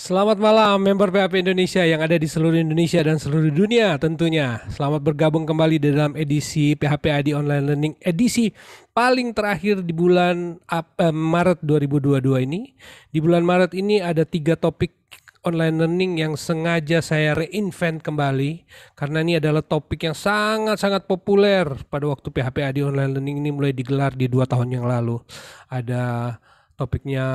Selamat malam member PHP Indonesia yang ada di seluruh Indonesia dan seluruh dunia tentunya. Selamat bergabung kembali di dalam edisi PHP ID Online Learning edisi paling terakhir di bulan eh, Maret 2022 ini. Di bulan Maret ini ada tiga topik online learning yang sengaja saya reinvent kembali karena ini adalah topik yang sangat-sangat populer pada waktu PHP ID Online Learning ini mulai digelar di dua tahun yang lalu. Ada topiknya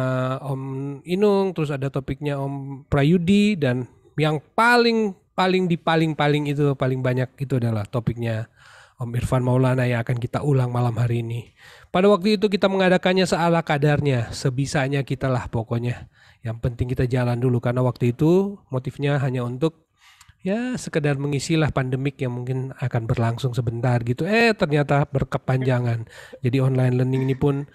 Om Inung, terus ada topiknya Om Prayudi dan yang paling paling di paling paling itu paling banyak itu adalah topiknya Om Irfan Maulana yang akan kita ulang malam hari ini. Pada waktu itu kita mengadakannya seala kadarnya, sebisanya kita lah pokoknya. Yang penting kita jalan dulu karena waktu itu motifnya hanya untuk ya sekedar mengisilah pandemik yang mungkin akan berlangsung sebentar gitu. Eh ternyata berkepanjangan. Jadi online learning ini pun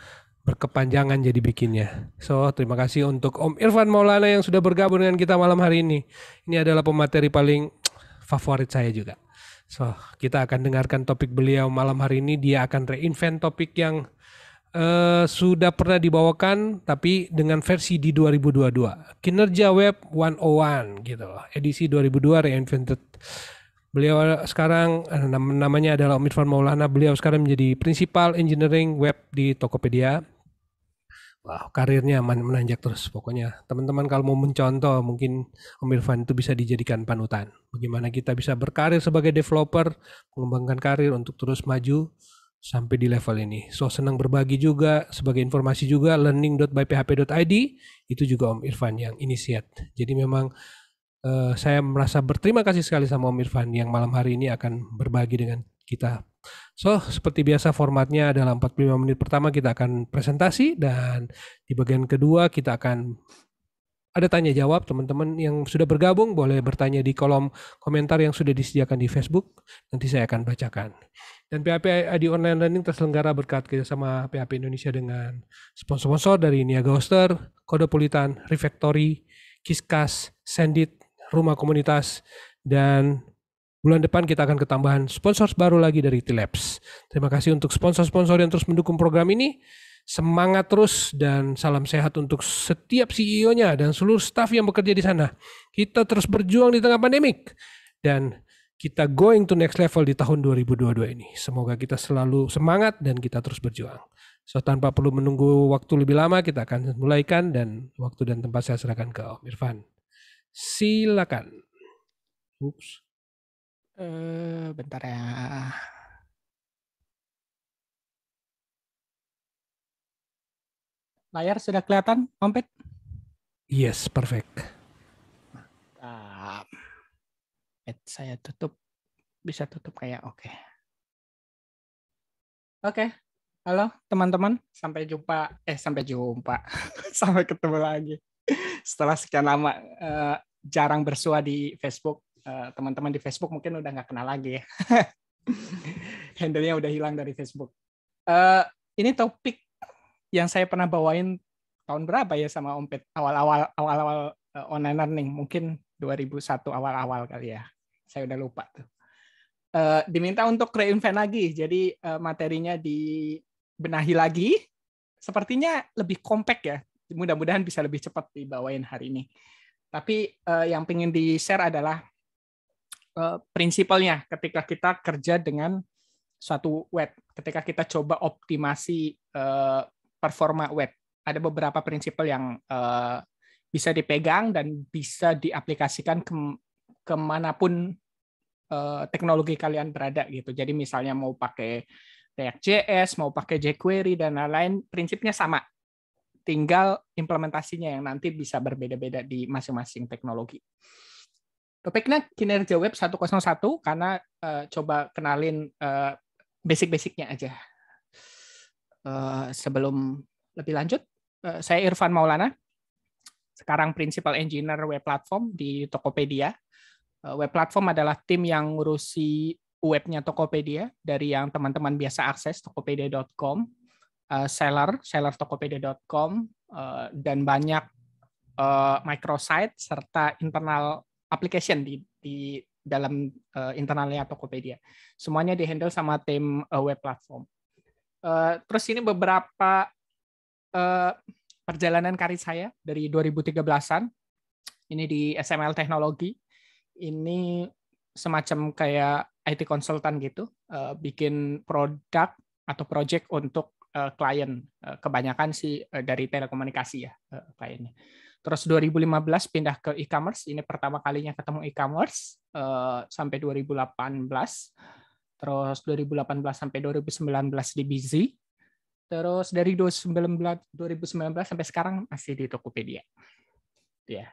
berkepanjangan jadi bikinnya. So, terima kasih untuk Om Irfan Maulana yang sudah bergabung dengan kita malam hari ini. Ini adalah pemateri paling favorit saya juga. So, kita akan dengarkan topik beliau malam hari ini. Dia akan reinvent topik yang uh, sudah pernah dibawakan tapi dengan versi di 2022. Kinerja Web 101 gitu loh. Edisi 2002 reinvented Beliau sekarang eh, namanya adalah Om Irfan Maulana. Beliau sekarang menjadi Principal Engineering Web di Tokopedia. Wow, karirnya menanjak terus pokoknya. Teman-teman kalau mau mencontoh mungkin Om Irfan itu bisa dijadikan panutan. Bagaimana kita bisa berkarir sebagai developer, mengembangkan karir untuk terus maju sampai di level ini. So senang berbagi juga sebagai informasi juga learning.byphp.id itu juga Om Irfan yang inisiat. Jadi memang uh, saya merasa berterima kasih sekali sama Om Irfan yang malam hari ini akan berbagi dengan kita. So, seperti biasa formatnya adalah 45 menit pertama kita akan presentasi dan di bagian kedua kita akan ada tanya jawab teman-teman yang sudah bergabung boleh bertanya di kolom komentar yang sudah disediakan di Facebook nanti saya akan bacakan dan PHP di online learning terselenggara berkat kerjasama PHP Indonesia dengan sponsor-sponsor dari Niaga Hoster, Kode Pulitan, Refactory, Kiskas, Sendit, rumah komunitas dan bulan depan kita akan ketambahan sponsor baru lagi dari Tilabs. Terima kasih untuk sponsor-sponsor yang terus mendukung program ini. Semangat terus dan salam sehat untuk setiap CEO-nya dan seluruh staff yang bekerja di sana. Kita terus berjuang di tengah pandemik dan kita going to next level di tahun 2022 ini. Semoga kita selalu semangat dan kita terus berjuang. So tanpa perlu menunggu waktu lebih lama kita akan mulaikan dan waktu dan tempat saya serahkan ke Om Irfan. Silakan. Ups. Uh, bentar ya. Layar sudah kelihatan, ompet? Yes, perfect. Mantap. saya tutup. Bisa tutup kayak oke. Okay. Oke. Okay. Halo teman-teman, sampai jumpa. Eh, sampai jumpa. sampai ketemu lagi setelah sekian lama uh, jarang bersua di Facebook, teman eh, teman-teman di Facebook mungkin udah nggak kenal lagi ya. Handlenya udah hilang dari Facebook. Uh, ini topik yang saya pernah bawain tahun berapa ya sama Om Pet? Awal-awal awal-awal uh, online learning, mungkin 2001 awal-awal kali ya. Saya udah lupa tuh. Uh, diminta untuk reinvent lagi, jadi uh, materinya dibenahi lagi. Sepertinya lebih kompak ya mudah-mudahan bisa lebih cepat dibawain hari ini. Tapi uh, yang ingin di-share adalah uh, prinsipalnya ketika kita kerja dengan suatu web, ketika kita coba optimasi uh, performa web, ada beberapa prinsip yang uh, bisa dipegang dan bisa diaplikasikan ke kemanapun uh, teknologi kalian berada gitu. Jadi misalnya mau pakai React.js, mau pakai jQuery dan lain-lain, prinsipnya sama tinggal implementasinya yang nanti bisa berbeda-beda di masing-masing teknologi. Topiknya kinerja web 101 karena uh, coba kenalin uh, basic-basicnya aja. Uh, sebelum lebih lanjut, uh, saya Irfan Maulana, sekarang Principal Engineer Web Platform di Tokopedia. Uh, web Platform adalah tim yang ngurusi webnya Tokopedia dari yang teman-teman biasa akses tokopedia.com uh, seller, seller tokopedia.com uh, eh, dan banyak uh, microsite serta internal application di di dalam uh, internalnya Tokopedia. Semuanya dihandle sama tim uh, web platform. Uh, terus ini beberapa uh, perjalanan karir saya dari 2013-an. Ini di SML Teknologi. Ini semacam kayak IT konsultan gitu, bikin produk atau project untuk Eh, klien eh, kebanyakan sih eh, dari telekomunikasi ya kliennya. Terus 2015 pindah ke e-commerce, ini pertama kalinya ketemu e-commerce sampai 2018. Terus 2018 sampai 2019 di Busy. Terus dari 2019 2019 sampai sekarang masih di Tokopedia. Ya.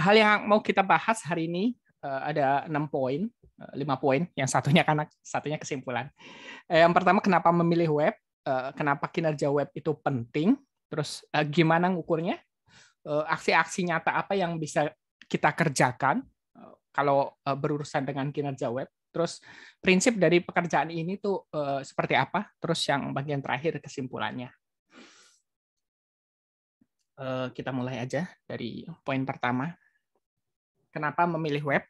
hal yang mau kita bahas hari ini ada enam poin Eh, lima poin, yang satunya karena satunya kesimpulan. Eh, yang pertama kenapa memilih web, eh, kenapa kinerja web itu penting, terus gimana ukurnya aksi-aksi nyata apa yang bisa kita kerjakan kalau berurusan dengan kinerja web, terus prinsip dari pekerjaan ini tuh seperti apa, terus yang bagian terakhir kesimpulannya. Kita mulai aja dari poin pertama. Kenapa memilih web?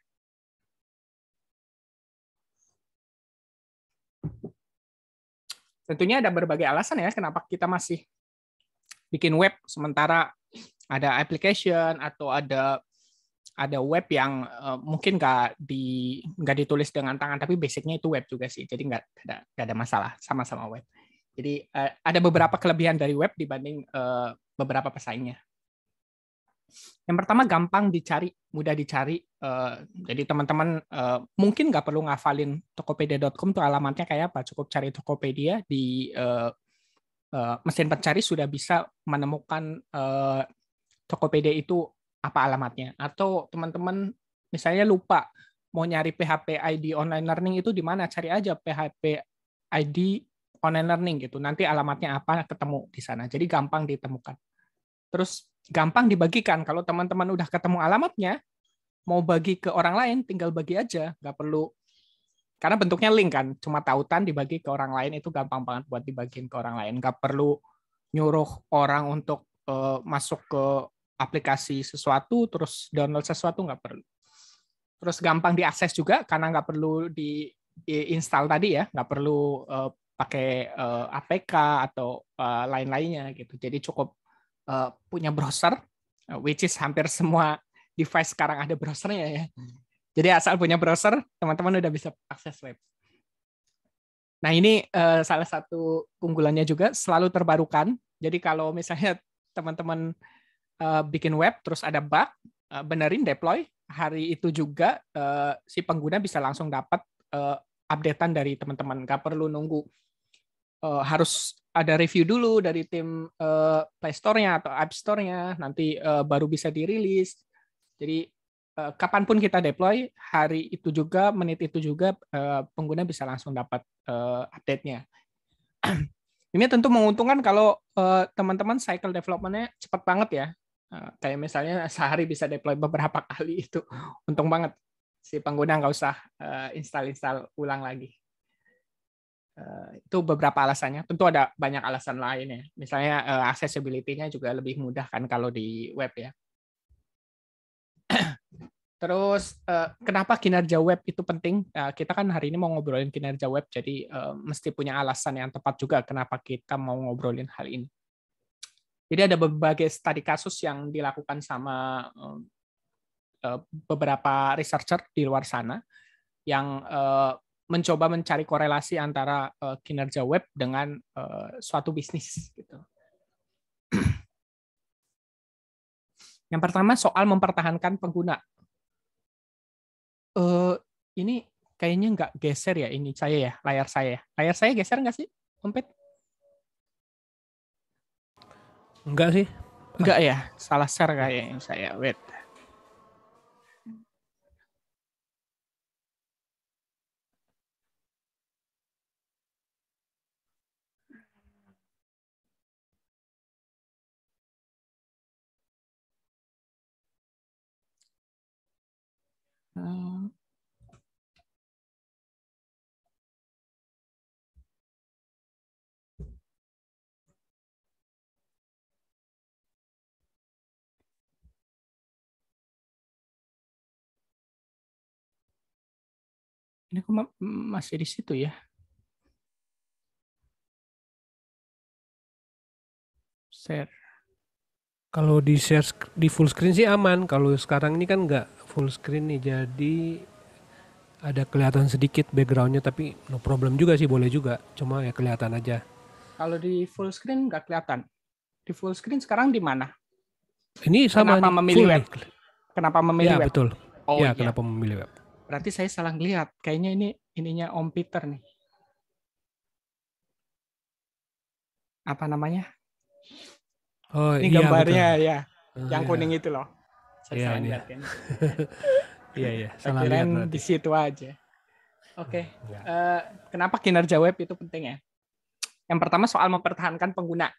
Tentunya ada berbagai alasan ya kenapa kita masih bikin web sementara ada application atau ada ada web yang eh, mungkin nggak di nggak ditulis dengan tangan tapi basicnya itu web juga sih jadi nggak ada nggak ada masalah sama-sama web jadi eh, ada beberapa kelebihan dari web dibanding eh, beberapa pesaingnya yang pertama gampang dicari, mudah dicari. Uh, jadi teman-teman uh, mungkin nggak perlu ngafalin tokopedia.com tuh alamatnya kayak apa. Cukup cari Tokopedia di uh, uh, mesin pencari sudah bisa menemukan uh, Tokopedia itu apa alamatnya. Atau teman-teman misalnya lupa mau nyari PHP ID online learning itu di mana cari aja PHP ID online learning gitu. Nanti alamatnya apa ketemu di sana. Jadi gampang ditemukan. Terus gampang dibagikan. Kalau teman-teman udah ketemu alamatnya, mau bagi ke orang lain, tinggal bagi aja. Nggak perlu karena bentuknya link kan, cuma tautan dibagi ke orang lain itu gampang banget buat dibagiin ke orang lain. Nggak perlu nyuruh orang untuk uh, masuk ke aplikasi sesuatu, terus download sesuatu nggak perlu. Terus gampang diakses juga karena nggak perlu di, install tadi ya, nggak perlu uh, pakai uh, eh, APK atau uh, lain-lainnya gitu. Jadi cukup uh, punya browser, eh, which is hampir semua device sekarang ada browsernya ya. Jadi asal punya browser, teman-teman udah bisa akses web. Nah ini uh, salah satu keunggulannya juga selalu terbarukan. Jadi kalau misalnya teman-teman uh, bikin web terus ada bug, uh, benerin deploy hari itu juga uh, si pengguna bisa langsung dapat uh, updatean dari teman-teman. Gak perlu nunggu uh, harus ada review dulu dari tim uh, Play Store-nya atau App Store-nya, nanti uh, baru bisa dirilis. Jadi uh, kapanpun kita deploy, hari itu juga, menit itu juga uh, pengguna bisa langsung dapat uh, update-nya. Ini tentu menguntungkan kalau teman teman-teman cycle development-nya cepat banget ya. Uh, kayak misalnya sehari bisa deploy beberapa kali itu untung banget si pengguna nggak usah install-install ulang lagi. Eh, itu beberapa alasannya. Tentu ada banyak alasan lain ya. Misalnya uh, accessibility-nya juga lebih mudah kan kalau di web ya. Terus uh, kenapa kinerja web itu penting? Uh, kita kan hari ini mau ngobrolin kinerja web, jadi uh, mesti punya alasan yang tepat juga kenapa kita mau ngobrolin hal ini. Jadi ada berbagai studi kasus yang dilakukan sama beberapa researcher di luar sana yang mencoba mencari korelasi antara uh, kinerja web dengan uh, suatu bisnis gitu. Yang pertama soal mempertahankan pengguna. Uh, ini kayaknya nggak geser ya ini saya ya layar saya Layar saya geser nggak sih, Kompet? Enggak sih. Enggak ya, salah share kayaknya saya. Wait. Ini kok masih di situ ya? Share. Kalau di share di full screen sih aman. Kalau sekarang ini kan nggak full screen nih jadi ada kelihatan sedikit backgroundnya tapi no problem juga sih boleh juga cuma ya kelihatan aja kalau di full screen nggak kelihatan di full screen sekarang di mana ini sama kenapa ini memilih web kenapa memilih ya, web betul oh ya, iya. kenapa memilih web berarti saya salah lihat. kayaknya ini ininya Om Peter nih apa namanya oh, ini iya, gambarnya betul. ya ah, yang oh, kuning itu loh Iya, kan. Iya, iya. Salah lihat di situ aja. Oke. Okay. Iya. Uh, eh, kenapa kinerja web itu penting ya? Yang pertama soal mempertahankan pengguna.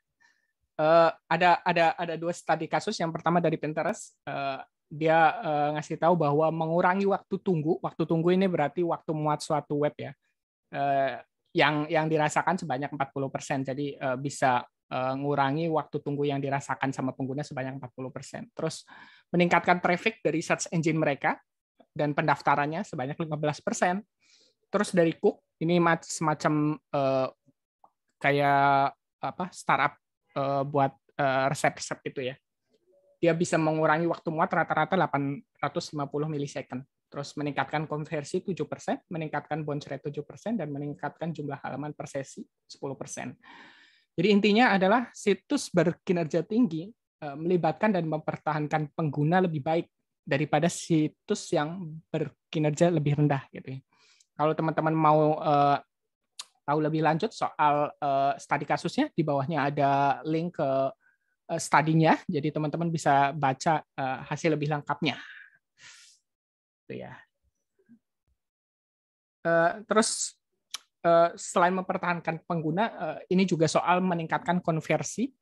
Uh, ada ada ada dua studi kasus. Yang pertama dari Pinterest, uh, dia uh, ngasih tahu bahwa mengurangi waktu tunggu. Waktu tunggu ini berarti waktu muat suatu web ya. Uh, yang yang dirasakan sebanyak 40%. Jadi uh, bisa Eh, ngurangi waktu tunggu yang dirasakan sama pengguna sebanyak 40%. Terus meningkatkan traffic dari search engine mereka dan pendaftarannya sebanyak 15%. Terus dari Cook, ini semacam eh, kayak apa startup eh, buat resep-resep itu ya. Dia bisa mengurangi waktu muat rata-rata 850 milisecond. Terus meningkatkan konversi 7%, meningkatkan bounce rate 7%, dan meningkatkan jumlah halaman per sesi 10%. Jadi intinya adalah situs berkinerja tinggi eh, melibatkan dan mempertahankan pengguna lebih baik daripada situs yang berkinerja lebih rendah gitu ya. Kalau teman-teman mau uh, tahu lebih lanjut soal uh, studi kasusnya, di bawahnya ada link ke uh, studinya, jadi teman-teman bisa baca uh, hasil lebih lengkapnya. Itu ya. Uh, terus Eh, selain mempertahankan pengguna, eh, ini juga soal meningkatkan konversi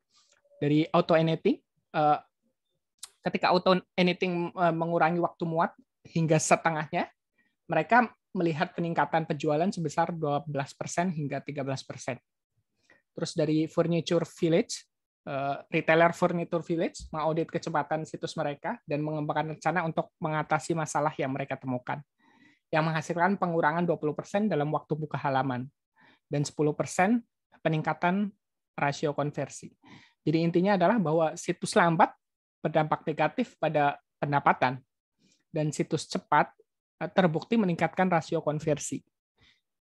dari auto anything. Eh, ketika auto anything mengurangi waktu muat hingga setengahnya, mereka melihat peningkatan penjualan sebesar 12% hingga 13%. Terus dari Furniture Village, retailer Furniture Village mengaudit kecepatan situs mereka dan mengembangkan rencana untuk mengatasi masalah yang mereka temukan yang menghasilkan pengurangan 20% dalam waktu buka halaman dan 10% peningkatan rasio konversi. Jadi intinya adalah bahwa situs lambat berdampak negatif pada pendapatan dan situs cepat eh, terbukti meningkatkan rasio konversi.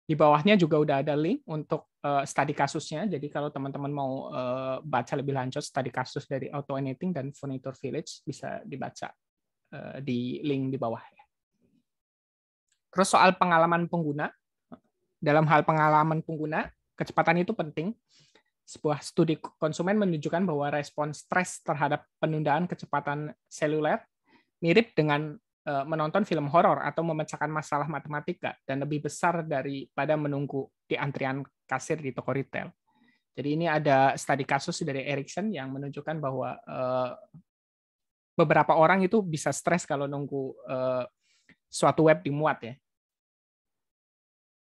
Di bawahnya juga udah ada link untuk eh, studi kasusnya. Jadi kalau teman-teman mau eh, baca lebih lanjut studi kasus dari Auto Anything dan Furniture Village bisa dibaca di link di bawah. Terus soal pengalaman pengguna, dalam hal pengalaman pengguna, kecepatan itu penting. Sebuah studi konsumen menunjukkan bahwa respon stres terhadap penundaan kecepatan seluler mirip dengan eh, menonton film horor atau memecahkan masalah matematika dan lebih besar daripada menunggu di antrian kasir di toko retail. Jadi ini ada studi kasus dari Erikson yang menunjukkan bahwa eh, beberapa orang itu bisa stres kalau nunggu eh, suatu web dimuat ya.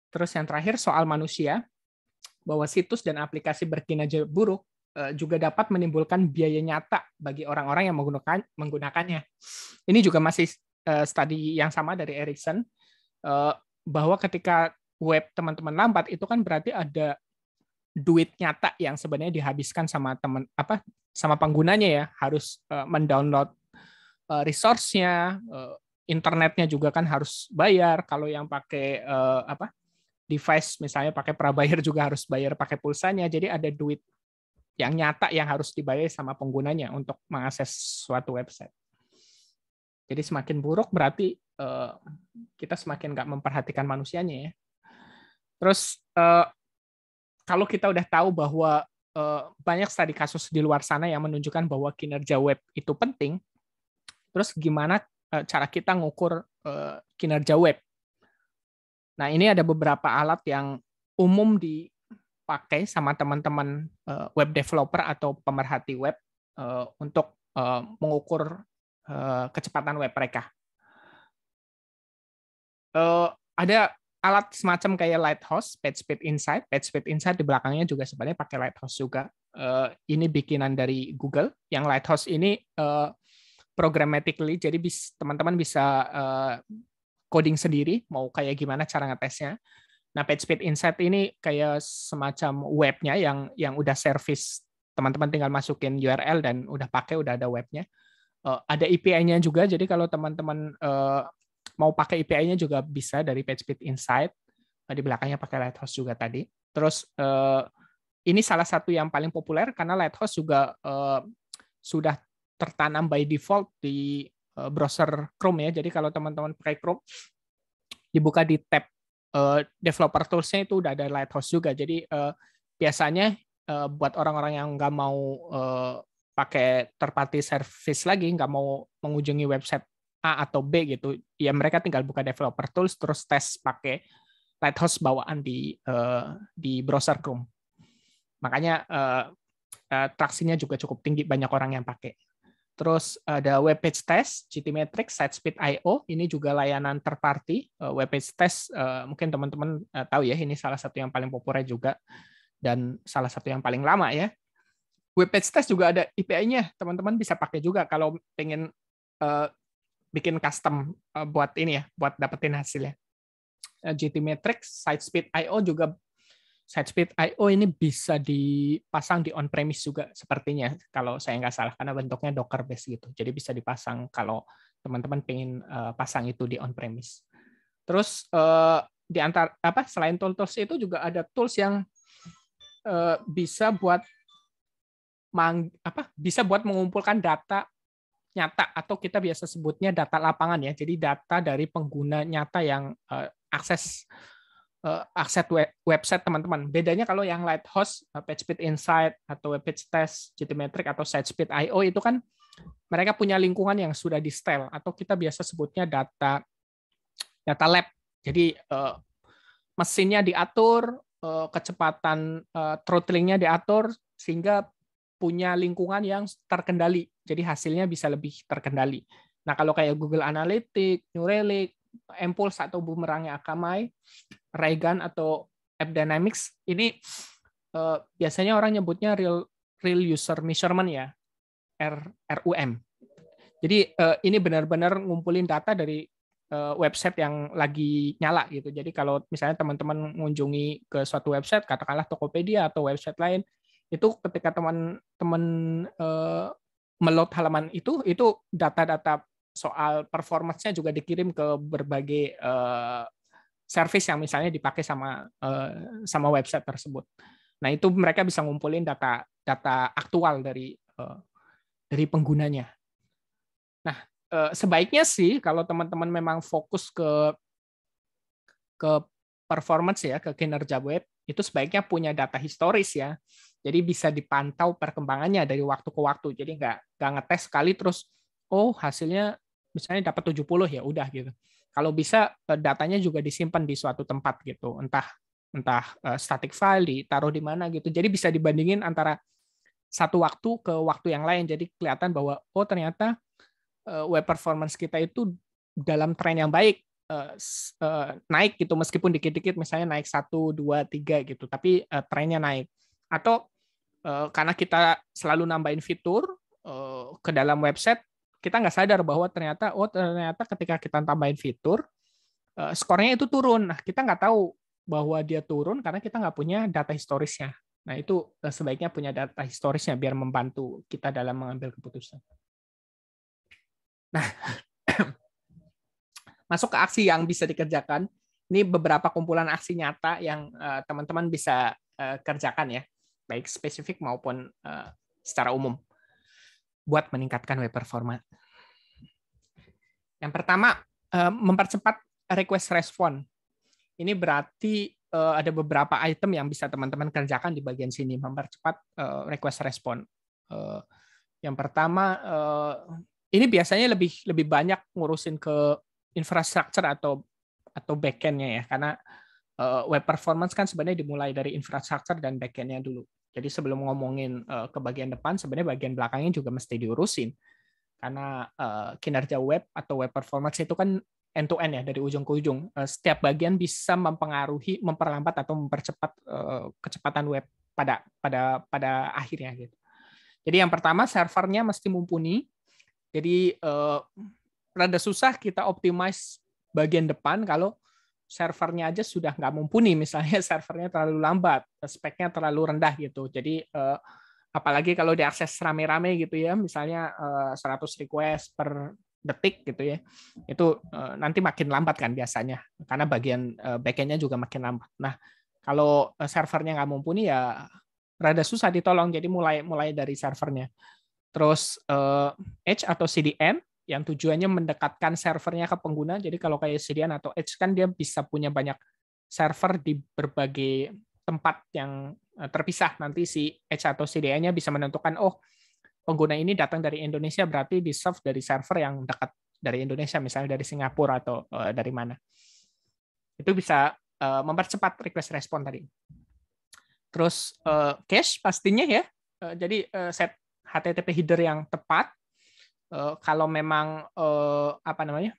Terus yang terakhir soal manusia, bahwa situs dan aplikasi berkinerja buruk eh, juga dapat menimbulkan biaya nyata bagi orang-orang yang menggunakan menggunakannya. Ini juga masih eh, studi yang sama dari Erikson eh, bahwa ketika web teman-teman lambat itu kan berarti ada duit nyata yang sebenarnya dihabiskan sama teman apa sama penggunanya ya harus mendownload resource-nya internetnya juga kan harus bayar. Kalau yang pakai uh, apa device misalnya pakai prabayar juga harus bayar pakai pulsanya. Jadi ada duit yang nyata yang harus dibayar sama penggunanya untuk mengakses suatu website. Jadi semakin buruk berarti uh, kita semakin nggak memperhatikan manusianya ya. Terus uh, kalau kita udah tahu bahwa banyak tadi kasus di luar sana yang menunjukkan bahwa kinerja web itu penting, terus gimana Eh, cara kita ngukur eh, kinerja web. Nah, ini ada beberapa alat yang umum dipakai sama teman-teman eh, web developer atau pemerhati web untuk mengukur kecepatan web mereka. Ada alat semacam kayak Lighthouse, PageSpeed Insight. PageSpeed Insight di belakangnya juga sebenarnya pakai Lighthouse juga. ini bikinan dari Google. Yang Lighthouse ini programmatically jadi bis, teman-teman bisa eh, coding sendiri mau kayak gimana cara ngetesnya nah PageSpeed Insight ini kayak semacam webnya yang yang udah service teman-teman tinggal masukin URL dan udah pakai udah ada webnya eh, ada API-nya juga jadi kalau teman-teman eh, mau pakai API-nya juga bisa dari PageSpeed Insight di belakangnya pakai Lighthouse juga tadi terus ini salah satu yang paling populer karena Lighthouse juga sudah tertanam by default di eh, browser Chrome ya. Jadi kalau teman-teman pakai Chrome dibuka di tab uh, developer tools-nya itu udah ada Lighthouse juga. Jadi uh, biasanya uh, buat orang-orang yang nggak mau uh, pakai terpati service lagi, nggak mau mengunjungi website A atau B gitu, ya mereka tinggal buka developer tools terus tes pakai Lighthouse bawaan di uh, di browser Chrome. Makanya uh, uh, traksinya juga cukup tinggi banyak orang yang pakai. Terus ada webpage test, GTmetrix, sitespeed.io, ini juga layanan terparty. Eh, webpage test eh, mungkin teman-teman eh, tahu ya, ini salah satu yang paling populer juga dan salah satu yang paling lama ya. Webpage test juga ada API-nya, teman-teman bisa pakai juga kalau pengen bikin custom buat ini ya, buat dapetin hasilnya. Uh, GTmetrix, sitespeed.io juga SideSpeed IO ini bisa dipasang di on-premise juga sepertinya kalau saya nggak salah karena bentuknya Docker base gitu. Jadi bisa dipasang kalau teman-teman pengen uh, eh, pasang itu di on-premise. Terus uh, di antar apa selain tools itu juga ada tools yang uh, bisa buat mang, apa bisa buat mengumpulkan data nyata atau kita biasa sebutnya data lapangan ya. Jadi data dari pengguna nyata yang uh, akses uh, eh, akses web, website teman-teman. Bedanya kalau yang Lighthouse, uh, PageSpeed Insight atau Page Test, Jmetric atau SiteSpeed IO itu kan mereka punya lingkungan yang sudah di style atau kita biasa sebutnya data data lab. Jadi uh, mesinnya diatur, uh, kecepatan uh, throttlingnya diatur sehingga punya lingkungan yang terkendali. Jadi hasilnya bisa lebih terkendali. Nah, kalau kayak Google Analytics, New Relic, empul atau bumerangnya Akamai, Raygun atau App Dynamics, ini eh, biasanya orang nyebutnya real real user measurement ya, R, RUM. Jadi eh, ini benar-benar ngumpulin data dari eh, website yang lagi nyala gitu. Jadi kalau misalnya teman-teman mengunjungi ke suatu website, katakanlah Tokopedia atau website lain, itu ketika teman-teman eh, melot halaman itu, itu data-data soal performance-nya juga dikirim ke berbagai uh, service yang misalnya dipakai sama uh, sama website tersebut. Nah, itu mereka bisa ngumpulin data data aktual dari uh, dari penggunanya. Nah, uh, sebaiknya sih kalau teman-teman memang fokus ke ke performance ya, ke kinerja web, itu sebaiknya punya data historis ya. Jadi bisa dipantau perkembangannya dari waktu ke waktu. Jadi nggak nggak ngetes sekali terus, oh hasilnya misalnya dapat 70 ya udah gitu. Kalau bisa eh, datanya juga disimpan di suatu tempat gitu, entah entah eh, static file ditaruh di mana gitu. Jadi bisa dibandingin antara satu waktu ke waktu yang lain. Jadi kelihatan bahwa oh ternyata eh, web performance kita itu dalam tren yang baik naik gitu meskipun dikit-dikit misalnya naik satu dua tiga gitu tapi trennya naik atau karena kita selalu nambahin fitur ke dalam website kita nggak sadar bahwa ternyata oh ternyata ketika kita tambahin fitur eh, skornya itu turun. Nah, kita nggak tahu bahwa dia turun karena kita nggak punya data historisnya. Nah, itu eh, sebaiknya punya data historisnya biar membantu kita dalam mengambil keputusan. Nah, masuk ke aksi yang bisa dikerjakan. Ini beberapa kumpulan aksi nyata yang eh, teman-teman bisa kerjakan ya, baik spesifik maupun secara umum buat meningkatkan web performa. Yang pertama, eh, mempercepat request respon. Ini berarti eh, ada beberapa item yang bisa teman-teman kerjakan di bagian sini, mempercepat eh, request respon. Yang pertama, ini biasanya lebih lebih banyak ngurusin ke infrastruktur atau atau backendnya ya, karena web performance kan sebenarnya dimulai dari infrastruktur dan backendnya dulu. Jadi sebelum ngomongin uh, ke bagian depan, sebenarnya bagian belakangnya juga mesti diurusin. Karena uh, kinerja web atau web performance itu kan end to end ya dari ujung ke ujung. Uh, setiap bagian bisa mempengaruhi, memperlambat atau mempercepat uh, kecepatan web pada pada pada akhirnya gitu. Jadi yang pertama servernya mesti mumpuni. Jadi uh, rada susah kita optimize bagian depan kalau servernya aja sudah nggak mumpuni misalnya servernya terlalu lambat speknya terlalu rendah gitu jadi eh, apalagi kalau diakses rame-rame gitu ya misalnya eh, seratus 100 request per detik gitu ya itu eh, nanti makin lambat kan biasanya karena bagian backendnya juga makin lambat nah kalau servernya nggak mumpuni ya rada susah ditolong jadi mulai mulai dari servernya terus edge atau CDN yang tujuannya mendekatkan servernya ke pengguna. Jadi kalau kayak Sirian atau Edge kan dia bisa punya banyak server di berbagai tempat yang eh, terpisah. Nanti si Edge atau CDN-nya bisa menentukan, oh pengguna ini datang dari Indonesia berarti di serve dari server yang dekat dari Indonesia, misalnya dari Singapura atau eh, dari mana. Itu bisa eh, mempercepat request respon tadi. Terus cache pastinya ya. jadi uh, set HTTP header yang tepat uh, kalau memang uh, apa namanya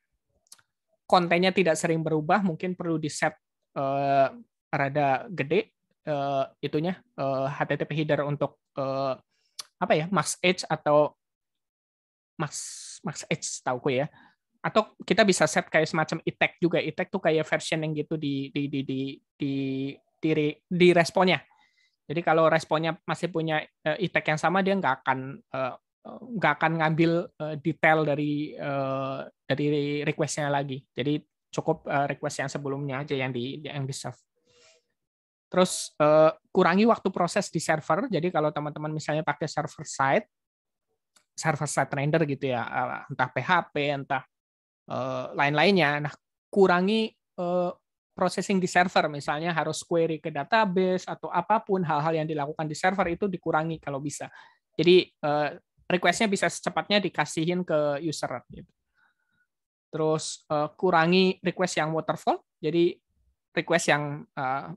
kontennya tidak sering berubah mungkin perlu di set uh, eh, rada gede uh, itunya uh, HTTP header untuk uh, apa ya max edge atau max max edge ku ya atau kita bisa set kayak semacam e juga e tuh kayak yang gitu di di di di di di, di responnya jadi kalau responnya masih punya e yang sama dia nggak akan uh, Eh, nggak akan ngambil eh, detail dari eh, dari requestnya lagi. Jadi cukup request yang sebelumnya aja yang di yang di serve. Terus kurangi waktu proses di server. Jadi kalau teman-teman misalnya pakai server side, server side render gitu ya, entah PHP, entah lain-lainnya. Nah, kurangi processing di server. Misalnya harus query ke database atau apapun hal-hal yang dilakukan di server itu dikurangi kalau bisa. Jadi requestnya bisa secepatnya dikasihin ke user gitu. Terus uh, kurangi request yang waterfall, jadi request yang uh,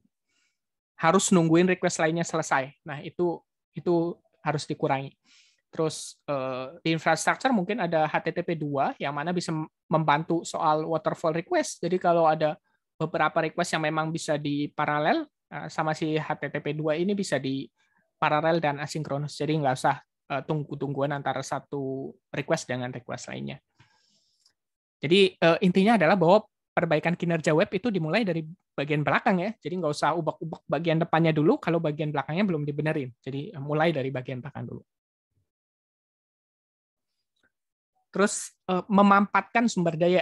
harus nungguin request lainnya selesai. Nah itu itu harus dikurangi. Terus uh, di infrastructure mungkin ada HTTP 2 yang mana bisa membantu soal waterfall request. Jadi kalau ada beberapa request yang memang bisa diparalel uh, sama si HTTP 2 ini bisa di paralel dan asinkronus. Jadi nggak usah Eh, tunggu-tungguan antara satu request dengan request lainnya. Jadi eh, intinya adalah bahwa perbaikan kinerja web itu dimulai dari bagian belakang ya. Jadi nggak usah ubah-ubah bagian depannya dulu kalau bagian belakangnya belum dibenerin. Jadi eh, mulai dari bagian belakang dulu. Terus memampatkan sumber daya,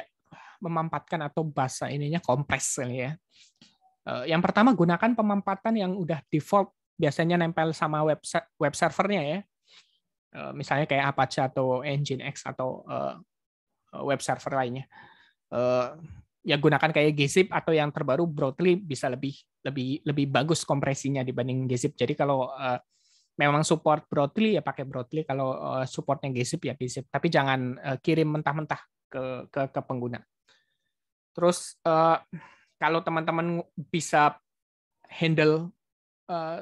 memampatkan atau bahasa ininya kompres ya. Yang pertama gunakan pemampatan yang udah default biasanya nempel sama web web servernya ya. Eh, misalnya kayak Apache atau engine X atau uh, web server lainnya. ya gunakan kayak Gzip atau yang terbaru Broadly bisa lebih lebih lebih bagus kompresinya dibanding Gzip. Jadi kalau memang support Broadly ya pakai Broadly, kalau uh, supportnya Gzip ya Gzip. Tapi jangan kirim mentah-mentah ke, ke ke pengguna. Terus kalau teman-teman bisa handle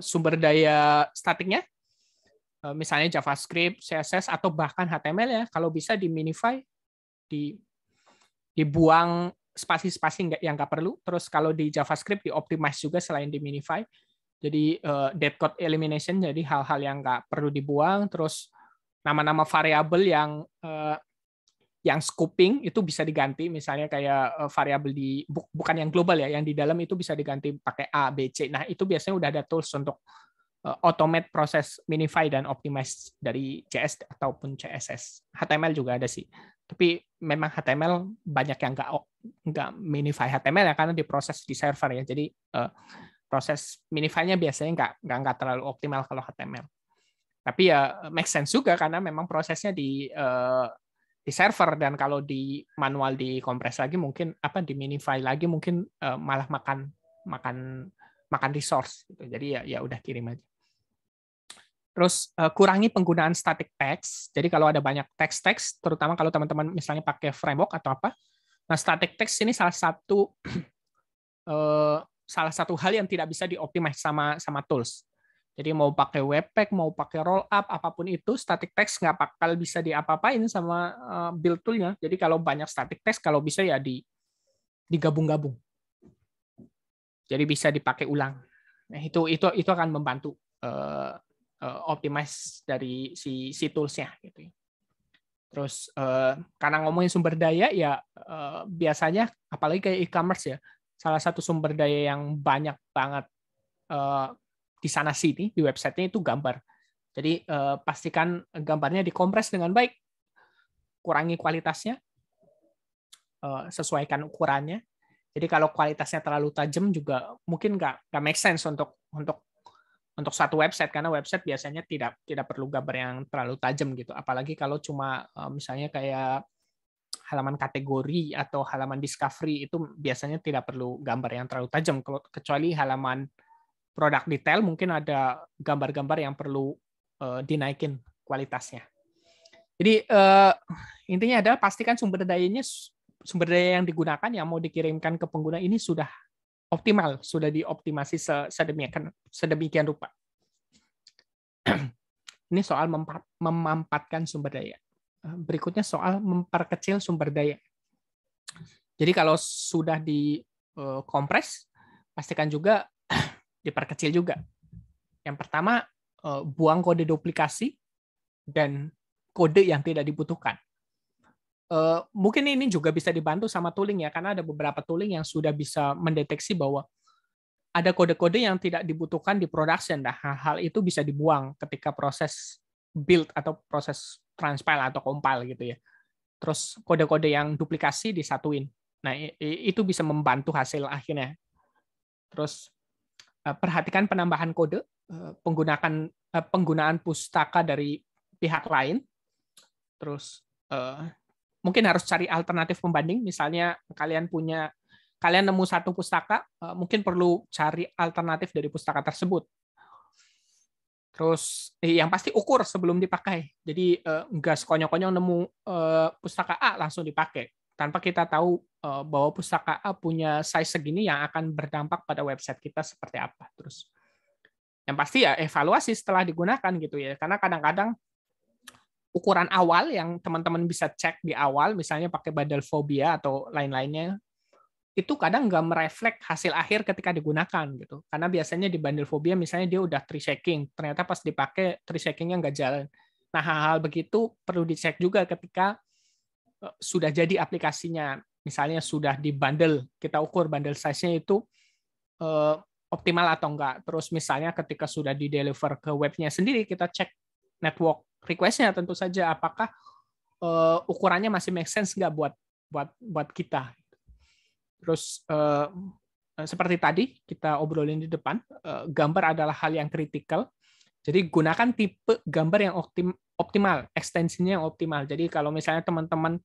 sumber daya statiknya, Eh, misalnya JavaScript, CSS atau bahkan HTML ya kalau bisa diminify di dibuang spasi-spasi yang nggak perlu terus kalau di JavaScript dioptimize juga selain diminify jadi uh, eh, dead code elimination jadi hal-hal yang nggak perlu dibuang terus nama-nama variabel yang uh, yang scoping itu bisa diganti misalnya kayak variabel di bukan yang global ya yang di dalam itu bisa diganti pakai a b c nah itu biasanya udah ada tools untuk Eh, automate proses minify dan optimize dari CS ataupun CSS. HTML juga ada sih. Tapi memang HTML banyak yang nggak nggak minify HTML ya karena diproses di server ya. Jadi uh, proses minify-nya biasanya nggak nggak nggak terlalu optimal kalau HTML. Tapi ya make sense juga karena memang prosesnya di uh, di server dan kalau di manual di dikompres lagi mungkin apa di minify lagi mungkin uh, malah makan makan makan resource gitu. Jadi ya ya udah kirim aja. Terus eh, kurangi penggunaan static text. Jadi kalau ada banyak text text terutama kalau teman-teman misalnya pakai framework atau apa, nah static text ini salah satu eh, salah satu hal yang tidak bisa dioptimize sama sama tools. Jadi mau pakai webpack, mau pakai roll up, apapun itu, static text nggak bakal bisa diapa-apain sama eh, build toolnya. Jadi kalau banyak static text, kalau bisa ya di digabung-gabung. Jadi bisa dipakai ulang. Nah, itu itu itu akan membantu uh, uh, optimize dari si si toolsnya gitu. Ya. Terus uh, karena ngomongin sumber daya ya uh, biasanya apalagi kayak e-commerce ya salah satu sumber daya yang banyak banget uh, di sana sini di websitenya itu gambar. Jadi uh, pastikan gambarnya dikompres dengan baik, kurangi kualitasnya, uh, sesuaikan ukurannya, jadi kalau kualitasnya terlalu tajam juga mungkin nggak nggak make sense untuk untuk untuk satu website karena website biasanya tidak tidak perlu gambar yang terlalu tajam gitu. Apalagi kalau cuma eh, misalnya kayak halaman kategori atau halaman discovery itu biasanya tidak perlu gambar yang terlalu tajam. Kecuali halaman produk detail mungkin ada gambar-gambar yang perlu eh, dinaikin kualitasnya. Jadi eh, intinya adalah pastikan sumber dayanya sumber daya yang digunakan yang mau dikirimkan ke pengguna ini sudah optimal, sudah dioptimasi sedemikian, sedemikian rupa. ini soal memampatkan sumber daya. Berikutnya soal memperkecil sumber daya. Jadi kalau sudah dikompres, eh, pastikan juga diperkecil juga. Yang pertama, eh, buang kode duplikasi dan kode yang tidak dibutuhkan. Eh, mungkin ini juga bisa dibantu sama tooling ya, karena ada beberapa tooling yang sudah bisa mendeteksi bahwa ada kode-kode yang tidak dibutuhkan di production. Nah, hal itu bisa dibuang ketika proses build atau proses transpile atau compile gitu ya. Terus kode-kode yang duplikasi disatuin. Nah, itu bisa membantu hasil akhirnya. Terus eh, perhatikan penambahan kode, eh, penggunaan penggunaan pustaka dari pihak lain. Terus mungkin harus cari alternatif pembanding. Misalnya kalian punya kalian nemu satu pustaka, eh, mungkin perlu cari alternatif dari pustaka tersebut. Terus eh, yang pasti ukur sebelum dipakai. Jadi enggak eh, sekonyong-konyong nemu pustaka A langsung dipakai tanpa kita tahu bahwa pustaka A punya size segini yang akan berdampak pada website kita seperti apa. Terus yang pasti ya evaluasi setelah digunakan gitu ya. Karena kadang-kadang ukuran awal yang teman-teman bisa cek di awal, misalnya pakai badal fobia atau lain-lainnya, itu kadang nggak merefleks hasil akhir ketika digunakan gitu. Karena biasanya di bandel fobia misalnya dia udah tri-shaking, ternyata pas dipakai tri-shakingnya nggak jalan. Nah hal-hal begitu perlu dicek juga ketika e, sudah jadi aplikasinya. Misalnya sudah di bundle, kita ukur bandel size-nya itu e, optimal atau enggak. Terus misalnya ketika sudah di deliver ke webnya sendiri, kita cek network requestnya tentu saja apakah uh, ukurannya masih make sense nggak buat buat buat kita terus uh, seperti tadi kita obrolin di depan uh, gambar adalah hal yang kritikal jadi gunakan tipe gambar yang optim, optimal ekstensinya yang optimal jadi kalau misalnya teman-teman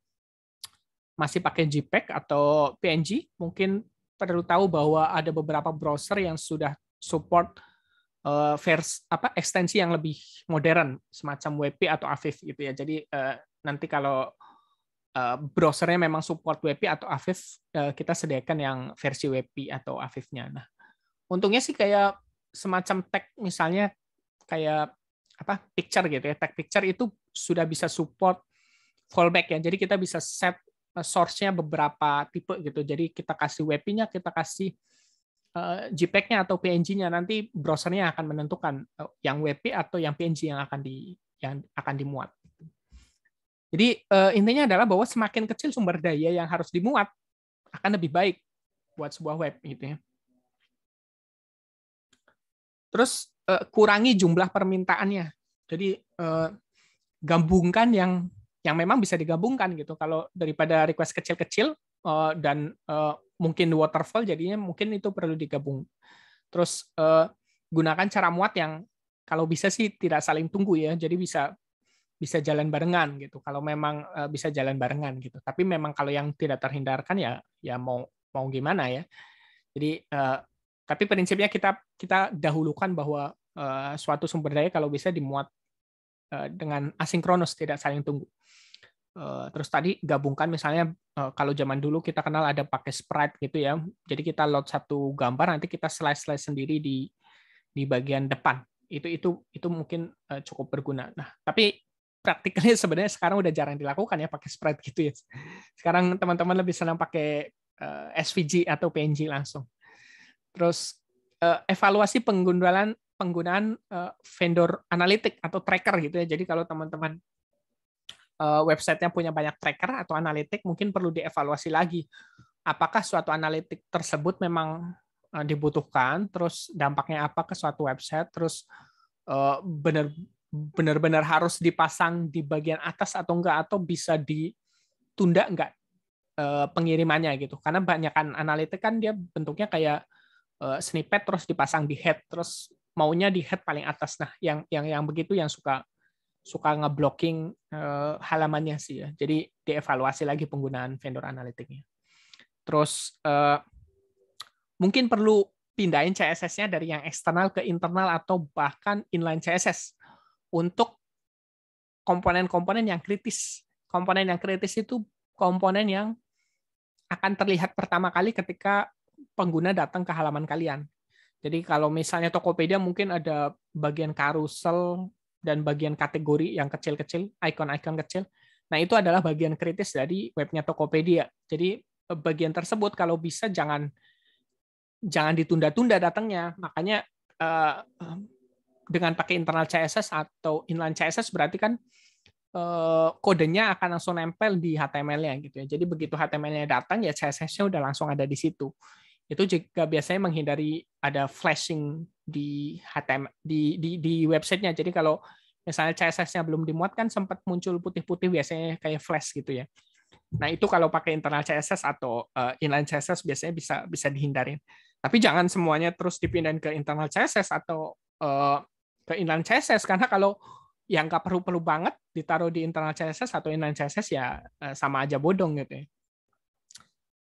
masih pakai JPEG atau PNG mungkin perlu tahu bahwa ada beberapa browser yang sudah support uh, vers apa ekstensi yang lebih modern semacam WP atau AVIF gitu ya. Jadi uh, nanti kalau uh, browsernya memang support WP atau AVIF uh, kita sediakan yang versi WP atau AVIFnya Nah, untungnya sih kayak semacam tag misalnya kayak apa picture gitu ya. Tag picture itu sudah bisa support fallback ya. Jadi kita bisa set source-nya beberapa tipe gitu. Jadi kita kasih WP-nya, kita kasih Eh, JPEG-nya atau PNG-nya nanti browsernya akan menentukan eh, yang WP atau yang PNG yang akan di yang akan dimuat. Jadi eh, intinya adalah bahwa semakin kecil sumber daya yang harus dimuat akan lebih baik buat sebuah web gitu ya. Terus kurangi jumlah permintaannya. Jadi gabungkan yang yang memang bisa digabungkan gitu. Kalau daripada request kecil-kecil dan mungkin waterfall jadinya mungkin itu perlu digabung. Terus uh, gunakan cara muat yang kalau bisa sih tidak saling tunggu ya. Jadi bisa bisa jalan barengan gitu. Kalau memang uh, bisa jalan barengan gitu. Tapi memang kalau yang tidak terhindarkan ya ya mau mau gimana ya. Jadi uh, tapi prinsipnya kita kita dahulukan bahwa suatu sumber daya kalau bisa dimuat dengan asinkronus tidak saling tunggu. Eh, terus tadi gabungkan misalnya eh, kalau zaman dulu kita kenal ada pakai sprite gitu ya. Jadi kita load satu gambar nanti kita slice-slice sendiri di di bagian depan. Itu itu itu mungkin eh, cukup berguna. Nah, tapi praktiknya sebenarnya sekarang udah jarang dilakukan ya pakai sprite gitu ya. Sekarang teman-teman lebih senang pakai SVG atau PNG langsung. Terus evaluasi penggunaan penggunaan vendor analitik atau tracker gitu ya. Jadi kalau teman-teman Eh, websitenya punya banyak tracker atau analitik, mungkin perlu dievaluasi lagi. Apakah suatu analitik tersebut memang eh, dibutuhkan, terus dampaknya apa ke suatu website, terus eh, benar benar-benar harus dipasang di bagian atas atau enggak atau bisa ditunda enggak pengirimannya gitu karena banyak analitik kan dia bentuknya kayak snippet terus dipasang di head terus maunya di head paling atas nah yang yang yang begitu yang suka suka ngeblocking uh, halamannya sih ya. Jadi dievaluasi lagi penggunaan vendor analitiknya. Terus uh, mungkin perlu pindahin CSS-nya dari yang eksternal ke internal atau bahkan inline CSS untuk komponen-komponen yang kritis. Komponen yang kritis itu komponen yang akan terlihat pertama kali ketika pengguna datang ke halaman kalian. Jadi kalau misalnya Tokopedia mungkin ada bagian carousel dan bagian kategori yang kecil-kecil, icon-icon kecil. Nah, itu adalah bagian kritis dari webnya Tokopedia. Jadi, eh, bagian tersebut kalau bisa jangan jangan ditunda-tunda datangnya. Makanya eh, dengan pakai internal CSS atau inline CSS berarti kan eh, kodenya akan langsung nempel di HTML-nya gitu ya. Jadi begitu HTML-nya datang ya CSS-nya udah langsung ada di situ itu juga biasanya menghindari ada flashing di HTML di di di websitenya. Jadi kalau misalnya CSS-nya belum dimuat kan sempat muncul putih-putih biasanya kayak flash gitu ya. Nah itu kalau pakai internal CSS atau uh, inline CSS biasanya bisa bisa dihindarin. Tapi jangan semuanya terus dipindahin ke internal CSS atau uh, ke inline CSS karena kalau yang nggak perlu-perlu banget ditaruh di internal CSS atau inline CSS ya uh, sama aja bodong gitu ya.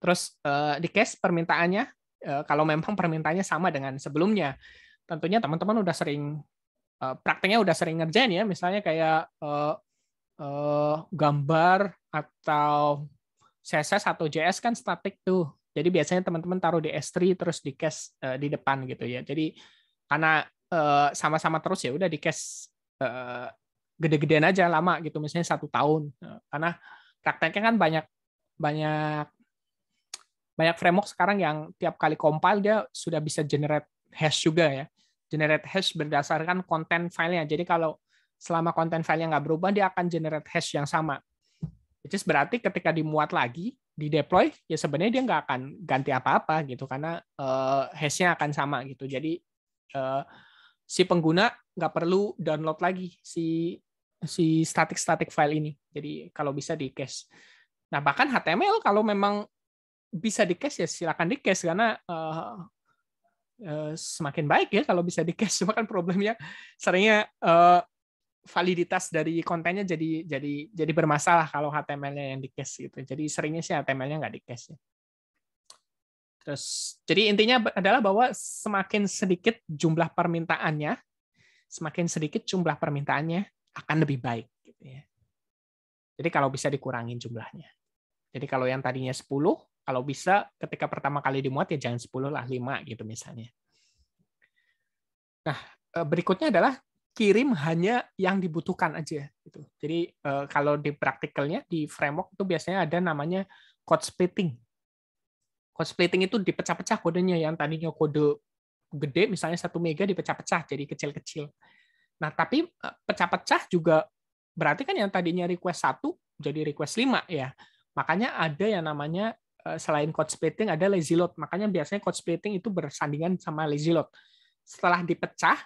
Terus uh, di case permintaannya uh, kalau memang permintaannya sama dengan sebelumnya, tentunya teman-teman udah sering uh, prakteknya udah sering ngerjain ya, misalnya kayak uh, uh, gambar atau CSS atau JS kan statik tuh. Jadi biasanya teman-teman taruh di S3 terus di cache uh, di depan gitu ya. Jadi karena sama sama-sama terus ya udah di cache uh, gede-gedean aja lama gitu misalnya satu tahun nah, karena prakteknya kan banyak banyak banyak framework sekarang yang tiap kali compile dia sudah bisa generate hash juga ya. Generate hash berdasarkan konten filenya. Jadi kalau selama konten filenya nggak berubah, dia akan generate hash yang sama. Which berarti ketika dimuat lagi, di deploy, ya sebenarnya dia nggak akan ganti apa-apa gitu, karena uh, hashnya akan sama gitu. Jadi uh, si pengguna nggak perlu download lagi si si static static file ini. Jadi kalau bisa di cache. Nah bahkan HTML kalau memang bisa di cash ya silakan di cash karena uh, uh, semakin baik ya kalau bisa di cash cuma kan problemnya seringnya uh, validitas dari kontennya jadi jadi jadi bermasalah kalau HTML-nya yang di cache gitu. Jadi seringnya sih HTML-nya nggak di cache. Ya. Terus jadi intinya adalah bahwa semakin sedikit jumlah permintaannya, semakin sedikit jumlah permintaannya akan lebih baik gitu ya. Jadi kalau bisa dikurangin jumlahnya. Jadi kalau yang tadinya 10 kalau bisa ketika pertama kali dimuat ya jangan 10 lah 5 gitu misalnya. Nah, eh, berikutnya adalah kirim hanya yang dibutuhkan aja gitu. Jadi eh, kalau di praktikalnya di framework itu biasanya ada namanya code splitting. Code splitting itu dipecah-pecah kodenya yang tadinya kode gede misalnya satu mega dipecah-pecah jadi kecil-kecil. Nah, tapi eh, pecah-pecah juga berarti kan yang tadinya request satu jadi request 5 ya. Makanya ada yang namanya Eh, selain code splitting ada lazy load. Makanya biasanya code splitting itu bersandingan sama lazy load. Setelah dipecah,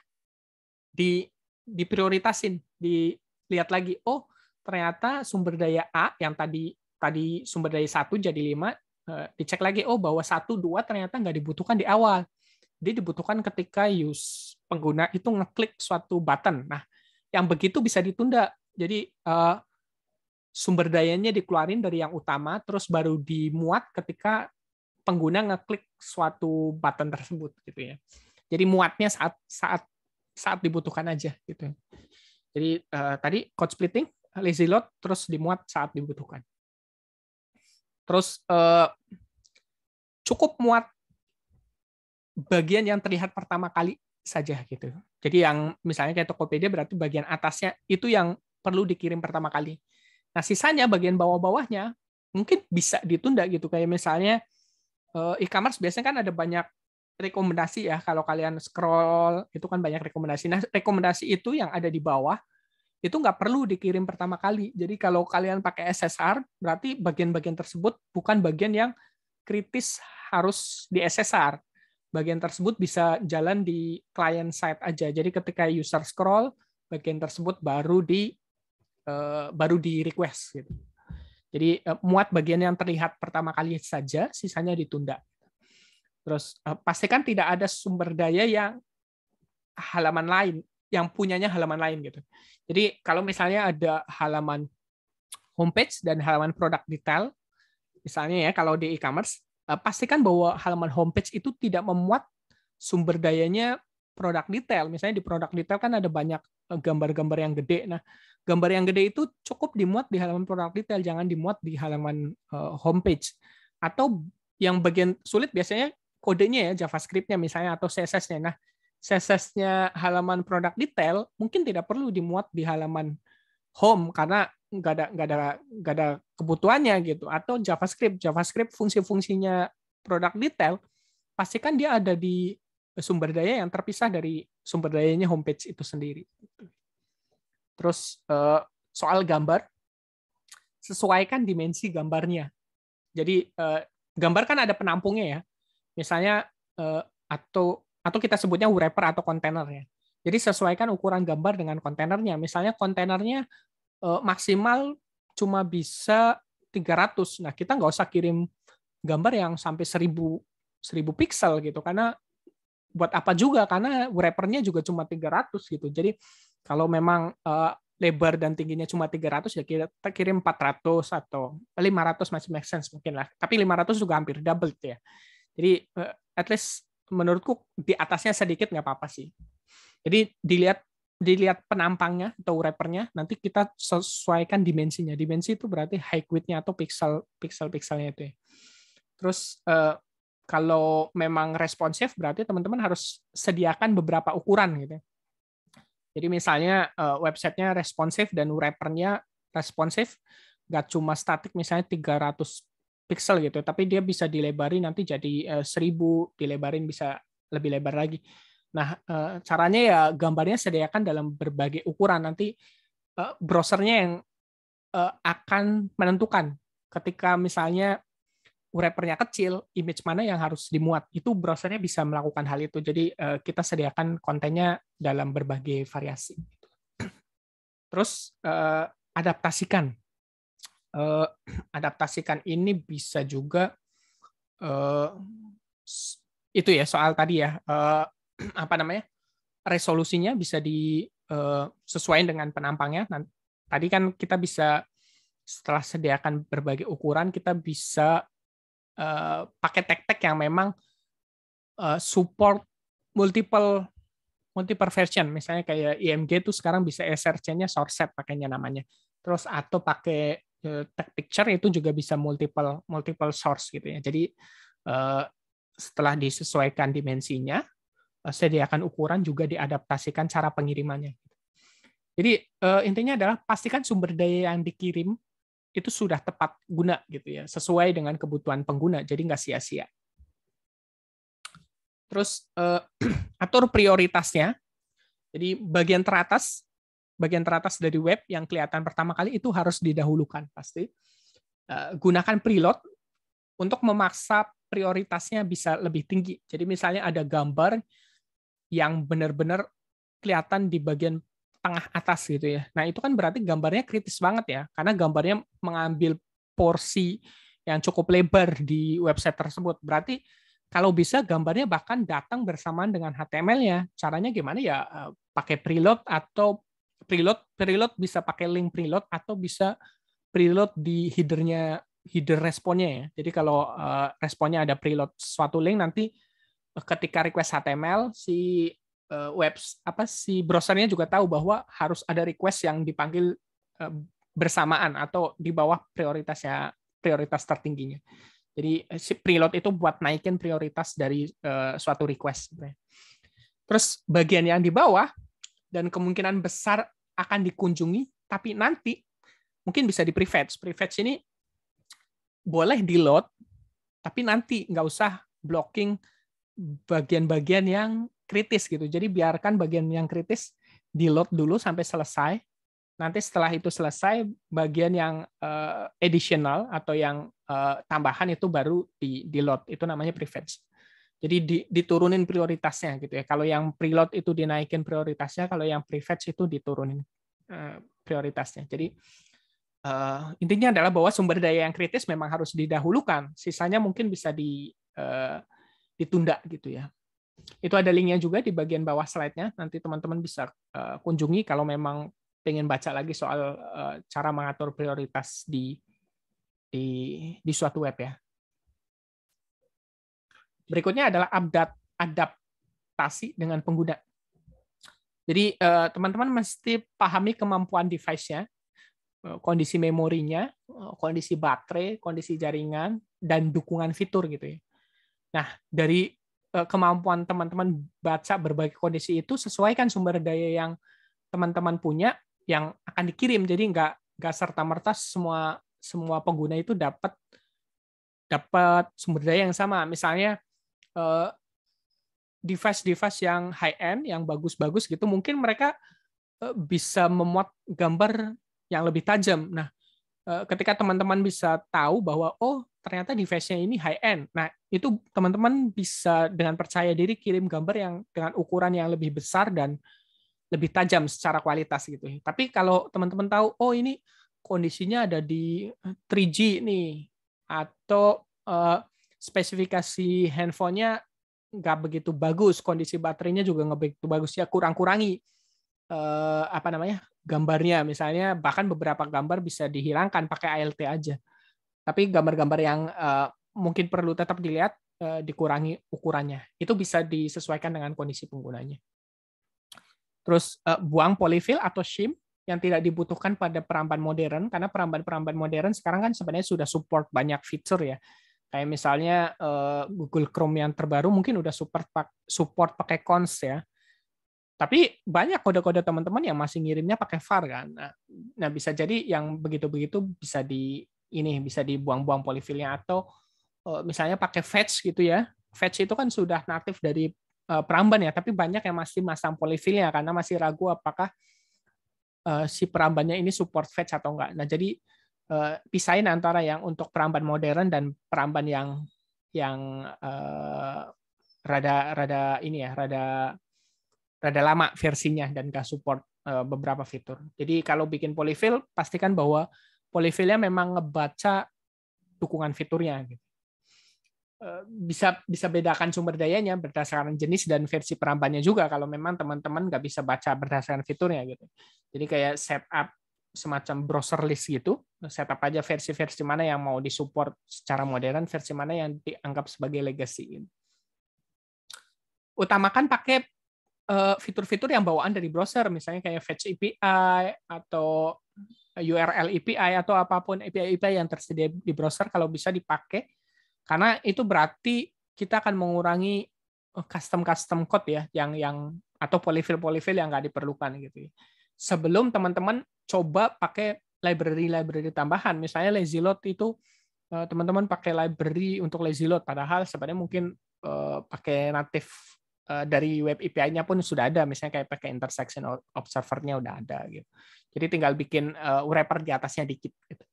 di diprioritasin, dilihat lagi, oh ternyata sumber daya A yang tadi tadi sumber daya satu jadi lima, eh, dicek lagi, oh bahwa satu dua ternyata nggak dibutuhkan di awal. Dia dibutuhkan ketika use pengguna itu ngeklik suatu button. Nah, yang begitu bisa ditunda. Jadi uh, sumber dayanya dikeluarin dari yang utama terus baru dimuat ketika pengguna ngeklik suatu button tersebut gitu ya. Jadi muatnya saat saat saat dibutuhkan aja gitu. Ya. Jadi uh, tadi code splitting, lazy load terus dimuat saat dibutuhkan. Terus uh, cukup muat bagian yang terlihat pertama kali saja gitu. Jadi yang misalnya kayak Tokopedia berarti bagian atasnya itu yang perlu dikirim pertama kali. Nah, sisanya bagian bawah-bawahnya mungkin bisa ditunda gitu. Kayak misalnya eh, e-commerce biasanya kan ada banyak rekomendasi ya. Kalau kalian scroll itu kan banyak rekomendasi. Nah, rekomendasi itu yang ada di bawah itu nggak perlu dikirim pertama kali. Jadi kalau kalian pakai SSR, berarti bagian-bagian tersebut bukan bagian yang kritis harus di SSR. Bagian tersebut bisa jalan di client side aja. Jadi ketika user scroll, bagian tersebut baru di Eh, baru di request gitu. Jadi eh, muat bagian yang terlihat pertama kali saja, sisanya ditunda. Terus eh, pastikan tidak ada sumber daya yang halaman lain, yang punyanya halaman lain gitu. Jadi kalau misalnya ada halaman homepage dan halaman produk detail, misalnya ya kalau di e-commerce, pastikan bahwa halaman homepage itu tidak memuat sumber dayanya produk detail. Misalnya di produk detail kan ada banyak eh, gambar-gambar yang gede. Nah, gambar yang gede itu cukup dimuat di halaman produk detail, jangan dimuat di halaman eh, homepage. Atau yang bagian sulit biasanya kodenya ya JavaScript-nya misalnya atau CSS-nya. Nah, CSS-nya halaman produk detail mungkin tidak perlu dimuat di halaman home karena nggak ada nggak ada nggak ada kebutuhannya gitu. Atau JavaScript, JavaScript fungsi-fungsinya produk detail pastikan dia ada di sumber daya yang terpisah dari sumber dayanya homepage itu sendiri. Terus eh, soal gambar, sesuaikan dimensi gambarnya. Jadi eh, gambar kan ada penampungnya ya. Misalnya eh, atau atau kita sebutnya wrapper atau kontainer ya. Jadi sesuaikan ukuran gambar dengan kontainernya. Misalnya kontainernya maksimal cuma bisa 300. Nah, kita nggak usah kirim gambar yang sampai 1000 1000 pixel gitu karena buat apa juga karena wrappernya juga cuma 300 gitu. Jadi kalau memang uh, lebar dan tingginya cuma 300 ya kita kirim 400 atau 500 masih make sense mungkin lah. Tapi 500 juga hampir double gitu ya. Jadi uh, at least menurutku di atasnya sedikit nggak apa-apa sih. Jadi dilihat dilihat penampangnya atau wrappernya nanti kita sesuaikan dimensinya dimensi itu berarti high width-nya atau pixel pixel pixelnya itu ya. terus uh, kalau memang responsif berarti teman-teman harus sediakan beberapa ukuran gitu. Ya. Jadi misalnya eh, websitenya responsif dan wrappernya responsif, nggak cuma statik misalnya 300 pixel gitu, tapi dia bisa dilebarin nanti jadi eh, seribu 1000, dilebarin bisa lebih lebar lagi. Nah, eh, caranya ya gambarnya sediakan dalam berbagai ukuran nanti browsernya yang akan menentukan ketika misalnya wrappernya kecil, image mana yang harus dimuat. Itu browsernya bisa melakukan hal itu. Jadi uh, kita sediakan kontennya dalam berbagai variasi. Terus uh, adaptasikan. Uh, adaptasikan ini bisa juga uh, itu ya soal tadi ya uh, apa namanya resolusinya bisa disesuaikan dengan penampangnya. tadi kan kita bisa setelah sediakan berbagai ukuran kita bisa Eh, pakai tech-tech yang memang uh, support multiple multiple version misalnya kayak IMG itu sekarang bisa SRC-nya set pakainya namanya terus atau pakai tech picture itu juga bisa multiple multiple source gitu ya jadi eh, setelah disesuaikan dimensinya sediakan ukuran juga diadaptasikan cara pengirimannya jadi intinya adalah pastikan sumber daya yang dikirim itu sudah tepat guna gitu ya, sesuai dengan kebutuhan pengguna, jadi nggak sia-sia. Terus uh, atur prioritasnya. Jadi bagian teratas, bagian teratas dari web yang kelihatan pertama kali itu harus didahulukan pasti. uh, gunakan preload untuk memaksa prioritasnya bisa lebih tinggi. Jadi misalnya ada gambar yang benar-benar kelihatan di bagian tengah atas gitu ya. Nah itu kan berarti gambarnya kritis banget ya, karena gambarnya mengambil porsi yang cukup lebar di website tersebut. Berarti kalau bisa gambarnya bahkan datang bersamaan dengan HTML-nya. Caranya gimana ya? Eh, pakai preload atau preload preload bisa pakai link preload atau bisa preload di headernya header responnya ya. Jadi kalau eh, responnya ada preload suatu link nanti ketika request HTML si uh, eh, web apa si browsernya juga tahu bahwa harus ada request yang dipanggil uh, bersamaan atau di bawah prioritasnya prioritas tertingginya. Jadi eh, si preload itu buat naikin prioritas dari uh, suatu request. Terus bagian yang di bawah dan kemungkinan besar akan dikunjungi, tapi nanti mungkin bisa di prefetch. Prefetch ini boleh di load, tapi nanti nggak usah blocking bagian-bagian yang kritis gitu. Jadi biarkan bagian yang kritis di load dulu sampai selesai. Nanti setelah itu selesai, bagian yang uh, additional atau yang uh, tambahan itu baru di, di load. Itu namanya prefetch. Jadi di, diturunin prioritasnya gitu ya. Kalau yang preload itu dinaikin prioritasnya, kalau yang prefetch itu diturunin uh, prioritasnya. Jadi uh, intinya adalah bahwa sumber daya yang kritis memang harus didahulukan. Sisanya mungkin bisa di uh, ditunda gitu ya. Itu ada linknya juga di bagian bawah slide-nya. Nanti teman-teman bisa eh, kunjungi kalau memang pengen baca lagi soal eh, cara mengatur prioritas di di di suatu web ya. Berikutnya adalah update adaptasi dengan pengguna. Jadi eh, teman-teman mesti pahami kemampuan device-nya, kondisi memorinya, kondisi baterai, kondisi jaringan, dan dukungan fitur gitu ya. Nah, dari eh, kemampuan teman-teman baca berbagai kondisi itu sesuaikan sumber daya yang teman-teman punya yang akan dikirim. Jadi nggak nggak serta merta semua semua pengguna itu dapat dapat sumber daya yang sama. Misalnya eh, device-device yang high end, yang bagus-bagus gitu, mungkin mereka eh, bisa memuat gambar yang lebih tajam. Nah, ketika teman-teman bisa tahu bahwa oh ternyata device-nya ini high end. Nah, itu teman-teman bisa dengan percaya diri kirim gambar yang dengan ukuran yang lebih besar dan lebih tajam secara kualitas gitu. Tapi kalau teman-teman tahu, oh ini kondisinya ada di 3G eh, nih, atau uh, spesifikasi handphonenya nggak begitu bagus, kondisi baterainya juga nggak begitu bagus, ya kurang-kurangi uh, apa namanya gambarnya, misalnya bahkan beberapa gambar bisa dihilangkan pakai ALT aja tapi gambar-gambar yang uh, mungkin perlu tetap dilihat uh, dikurangi ukurannya itu bisa disesuaikan dengan kondisi penggunanya terus uh, buang polyfill atau shim yang tidak dibutuhkan pada peramban modern karena peramban-peramban modern sekarang kan sebenarnya sudah support banyak fitur ya kayak misalnya uh, Google Chrome yang terbaru mungkin udah support support pakai cons ya tapi banyak kode-kode teman-teman yang masih ngirimnya pakai var kan nah, nah bisa jadi yang begitu-begitu bisa di ini bisa dibuang-buang polifilnya atau eh, misalnya pakai fetch gitu ya. Fetch itu kan sudah natif dari eh, peramban ya, tapi banyak yang masih masang polifilnya karena masih ragu apakah eh, si perambannya ini support fetch atau enggak. Nah, jadi pisahin antara yang untuk peramban modern dan peramban yang yang eh, rada rada ini ya, rada rada lama versinya dan enggak support beberapa fitur. Jadi kalau bikin polyfill pastikan bahwa Polyfillnya memang ngebaca dukungan fiturnya gitu. Eh, bisa bisa bedakan sumber dayanya berdasarkan jenis dan versi perambannya juga kalau memang teman-teman nggak bisa baca berdasarkan fiturnya gitu. Jadi kayak setup semacam browser list gitu, setup aja versi-versi mana yang mau disupport secara modern, versi mana yang dianggap sebagai legacy. Gitu. Utamakan pakai eh, fitur-fitur yang bawaan dari browser, misalnya kayak Fetch API atau URL API atau apapun API API yang tersedia di browser kalau bisa dipakai karena itu berarti kita akan mengurangi eh, custom custom code ya yang yang atau polyfill polyfill yang nggak diperlukan gitu ya. Sebelum teman-teman coba pakai library-library tambahan, misalnya Lazy Load itu eh, teman-teman pakai library untuk Lazy Load padahal sebenarnya mungkin eh, pakai native Eh, dari web API-nya pun sudah ada, misalnya kayak pakai intersection observer-nya udah ada gitu. Jadi tinggal bikin uh, wrapper di atasnya dikit gitu.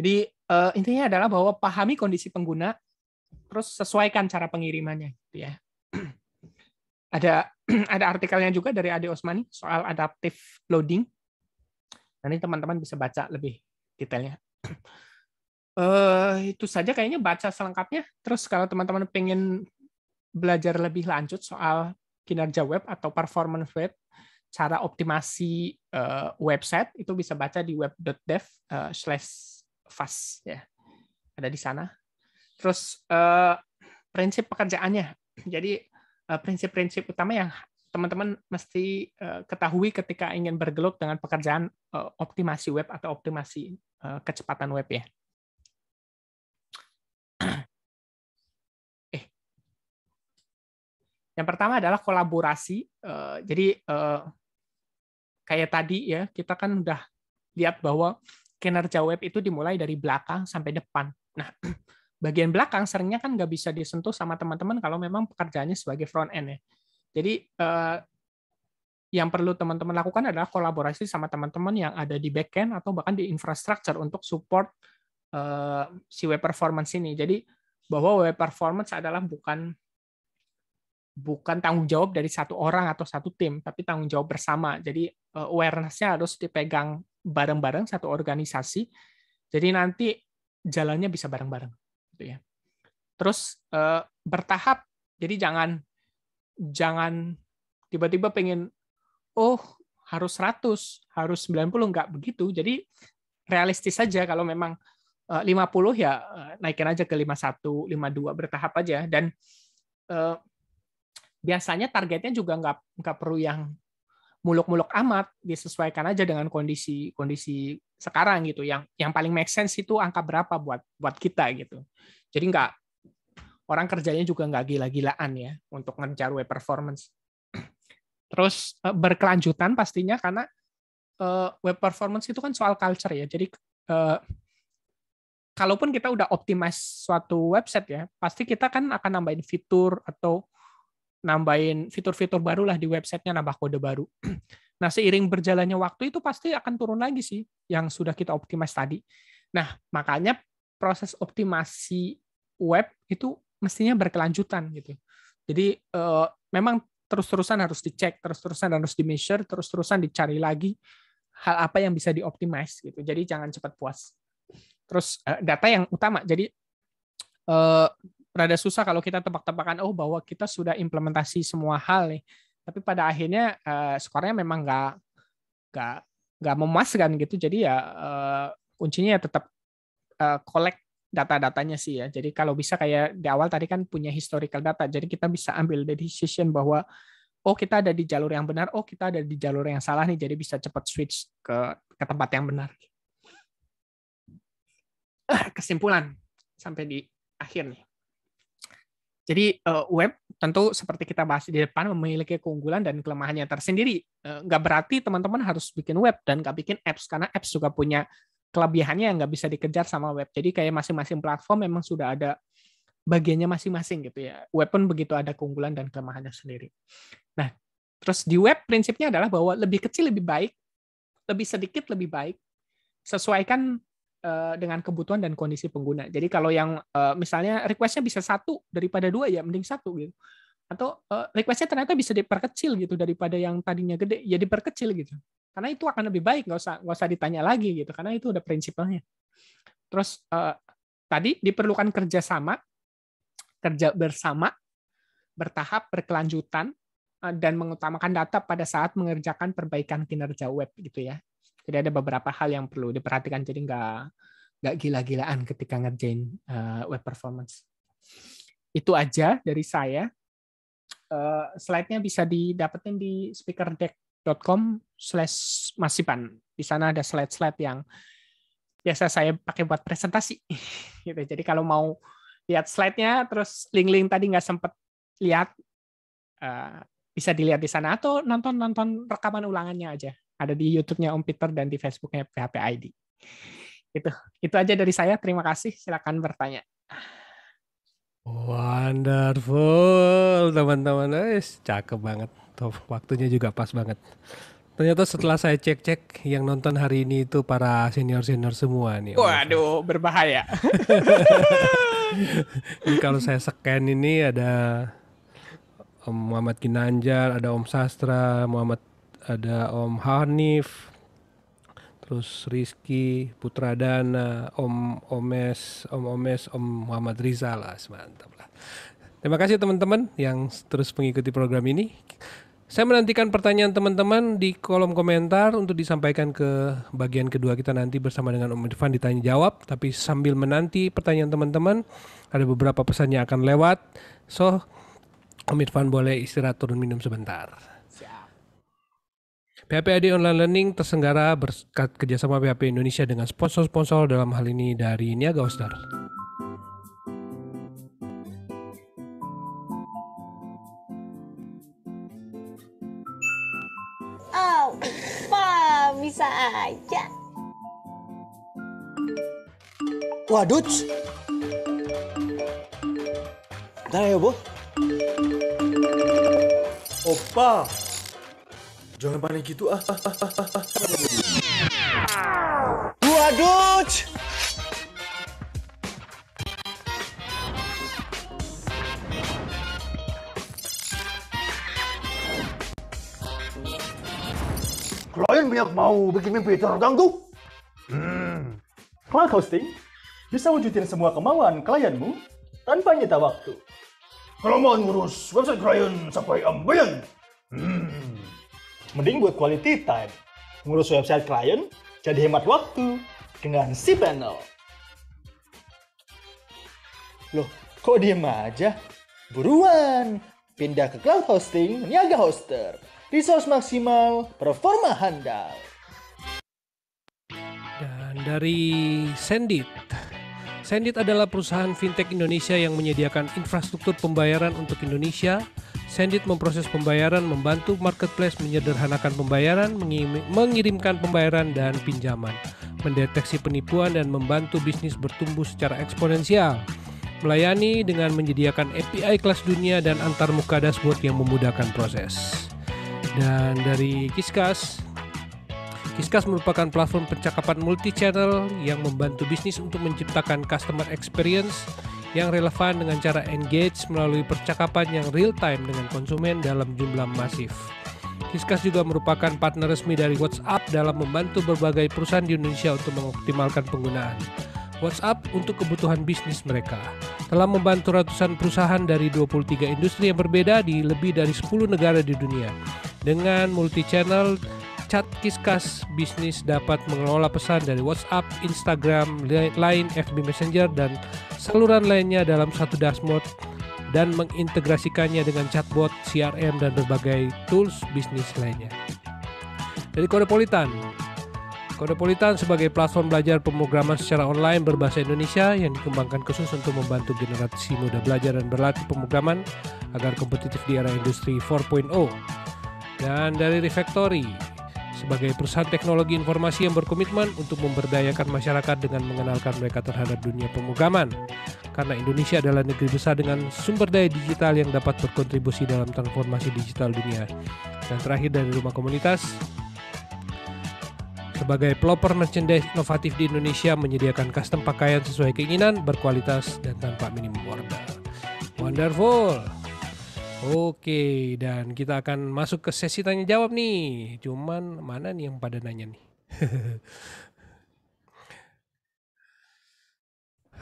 Jadi uh, intinya adalah bahwa pahami kondisi pengguna terus sesuaikan cara pengirimannya gitu ya. ada ada artikelnya juga dari Ade Osmani soal adaptive loading. Nanti teman-teman bisa baca lebih detailnya. Uh, itu saja kayaknya baca selengkapnya. Terus kalau teman-teman pengen belajar lebih lanjut soal kinerja web atau performance web, cara optimasi uh, website itu bisa baca di web.dev eh, slash fast ya. Ada di sana. Terus uh, prinsip pekerjaannya. Jadi prinsip-prinsip utama yang teman-teman mesti ketahui ketika ingin bergelut dengan pekerjaan optimasi web atau optimasi kecepatan web ya. Yang pertama adalah kolaborasi. Eh, jadi eh, kayak tadi ya, kita kan udah lihat bahwa kinerja web itu dimulai dari belakang sampai depan. Nah, bagian belakang seringnya kan nggak bisa disentuh sama teman-teman kalau memang pekerjaannya sebagai front end ya. Jadi eh, yang perlu teman-teman lakukan adalah kolaborasi sama teman-teman yang ada di backend atau bahkan di infrastructure untuk support si web performance ini. Jadi bahwa web performance adalah bukan bukan tanggung jawab dari satu orang atau satu tim, tapi tanggung jawab bersama. Jadi eh, awareness-nya harus dipegang bareng-bareng satu organisasi. Jadi nanti jalannya bisa bareng-bareng, gitu ya. Terus eh, bertahap. Jadi jangan jangan tiba-tiba pengen oh harus 100, harus 90 enggak begitu. Jadi realistis saja kalau memang 50 eh, ya naikin aja ke 51, 52 bertahap aja dan biasanya targetnya juga nggak nggak perlu yang muluk-muluk amat disesuaikan aja dengan kondisi kondisi sekarang gitu yang yang paling make sense itu angka berapa buat buat kita gitu jadi nggak orang kerjanya juga nggak gila-gilaan ya untuk ngejar web performance terus eh, berkelanjutan pastinya karena eh, web performance itu kan soal culture ya jadi eh, kalaupun kita udah optimize suatu website ya pasti kita kan akan nambahin fitur atau nambahin fitur-fitur baru lah di websitenya nambah kode baru. Nah seiring berjalannya waktu itu pasti akan turun lagi sih yang sudah kita optimize tadi. Nah makanya proses optimasi web itu mestinya berkelanjutan gitu. Jadi eh, memang terus-terusan harus dicek, terus-terusan harus di measure, terus-terusan dicari lagi hal apa yang bisa dioptimasi gitu. Jadi jangan cepat puas. Terus eh, data yang utama. Jadi eh, rada susah kalau kita tebak-tebakan oh bahwa kita sudah implementasi semua hal nih tapi pada akhirnya uh, skornya memang nggak nggak nggak memuaskan gitu jadi ya uh, kuncinya ya tetap uh, collect data-datanya sih ya jadi kalau bisa kayak di awal tadi kan punya historical data jadi kita bisa ambil the decision bahwa oh kita ada di jalur yang benar oh kita ada di jalur yang salah nih jadi bisa cepat switch ke ke tempat yang benar ah, kesimpulan sampai di akhir nih jadi uh, web tentu seperti kita bahas di depan memiliki keunggulan dan kelemahannya tersendiri. Uh, berarti teman-teman harus bikin web dan nggak bikin apps karena apps juga punya kelebihannya yang nggak bisa dikejar sama web. Jadi kayak masing-masing platform memang sudah ada bagiannya masing-masing gitu ya. Web pun begitu ada keunggulan dan kelemahannya sendiri. Nah, terus di web prinsipnya adalah bahwa lebih kecil lebih baik, lebih sedikit lebih baik. Sesuaikan Eh, dengan kebutuhan dan kondisi pengguna. Jadi kalau yang uh, misalnya requestnya bisa satu daripada dua ya mending satu gitu. Atau uh, requestnya ternyata bisa diperkecil gitu daripada yang tadinya gede ya diperkecil gitu. Karena itu akan lebih baik nggak usah nggak usah ditanya lagi gitu karena itu udah prinsipalnya. Terus tadi diperlukan kerjasama, kerja bersama, bertahap, berkelanjutan, dan mengutamakan data pada saat mengerjakan perbaikan kinerja web gitu ya. Jadi ada beberapa hal yang perlu diperhatikan. Jadi nggak nggak gila-gilaan ketika ngerjain uh, web performance. Itu aja dari saya. Uh, slide-nya bisa didapetin di speakerdeck.com slash masipan. Di sana ada slide-slide yang biasa saya pakai buat presentasi. gitu. Jadi kalau mau lihat slide-nya, terus link-link tadi nggak sempet lihat, uh, bisa dilihat di sana atau nonton-nonton rekaman ulangannya aja ada di YouTube-nya Om Peter dan di Facebook-nya PHP ID. Itu itu aja dari saya. Terima kasih. Silakan bertanya. Wonderful, teman-teman. Eh, cakep banget. Tuh, waktunya juga pas banget. Ternyata setelah saya cek-cek yang nonton hari ini itu para senior-senior semua nih. Waduh, berbahaya. ini kalau saya scan ini ada Om Muhammad Kinanjar, ada Om Sastra, Muhammad ada Om Hanif, terus Rizky Putra Putradana, Om Omes, Om Omes, Om Muhammad Rizal lah, mantap lah. Terima kasih teman-teman yang terus mengikuti program ini. Saya menantikan pertanyaan teman-teman di kolom komentar untuk disampaikan ke bagian kedua kita nanti bersama dengan Om Irfan ditanya jawab. Tapi sambil menanti pertanyaan teman-teman, ada beberapa pesan yang akan lewat. So, Om Irfan boleh istirahat turun minum sebentar. PHPAD Online Learning tersenggara berkat kerjasama PHP Indonesia dengan sponsor-sponsor dalam hal ini dari Niaga Oster. Oh, bisa aja. Waduh. Ntar ya, Bu. Opa, Jangan panik gitu ah. ah, ah, ah, ah. ah. Waduh. Klien banyak mau bikin mimpi terganggu. Hmm. Cloud hosting bisa wujudin semua kemauan klienmu tanpa nyita waktu. Kalau mau ngurus website klien sampai ambilan, hmm, Mending buat quality time. Ngurus website klien, jadi hemat waktu dengan si panel. Loh, kok diem aja? Buruan! Pindah ke cloud hosting, niaga hoster. Resource maksimal, performa handal. Dan dari Sendit. Sendit adalah perusahaan fintech Indonesia yang menyediakan infrastruktur pembayaran untuk Indonesia Sendit memproses pembayaran, membantu marketplace menyederhanakan pembayaran, mengirimkan pembayaran dan pinjaman, mendeteksi penipuan dan membantu bisnis bertumbuh secara eksponensial. Melayani dengan menyediakan API kelas dunia dan antarmuka dashboard yang memudahkan proses. Dan dari Kiskas, Kiskas merupakan platform percakapan multi channel yang membantu bisnis untuk menciptakan customer experience yang relevan dengan cara engage melalui percakapan yang real time dengan konsumen dalam jumlah masif. Kiskas juga merupakan partner resmi dari WhatsApp dalam membantu berbagai perusahaan di Indonesia untuk mengoptimalkan penggunaan WhatsApp untuk kebutuhan bisnis mereka. Telah membantu ratusan perusahaan dari 23 industri yang berbeda di lebih dari 10 negara di dunia. Dengan multi channel Chat Kiskas bisnis dapat mengelola pesan dari WhatsApp, Instagram, Line, FB Messenger, dan saluran lainnya dalam satu dashboard dan mengintegrasikannya dengan chatbot, CRM, dan berbagai tools bisnis lainnya. Dari Kodepolitan Kodepolitan sebagai platform belajar pemrograman secara online berbahasa Indonesia yang dikembangkan khusus untuk membantu generasi muda belajar dan berlatih pemrograman agar kompetitif di era industri 4.0. Dan dari Refactory, sebagai perusahaan teknologi informasi yang berkomitmen untuk memberdayakan masyarakat dengan mengenalkan mereka terhadap dunia pemogaman, Karena Indonesia adalah negeri besar dengan sumber daya digital yang dapat berkontribusi dalam transformasi digital dunia. Dan terakhir dari rumah komunitas, sebagai pelopor merchandise inovatif di Indonesia menyediakan custom pakaian sesuai keinginan, berkualitas, dan tanpa minimum order. Wonderful! Oke, dan kita akan masuk ke sesi tanya jawab nih. Cuman mana nih yang pada nanya nih?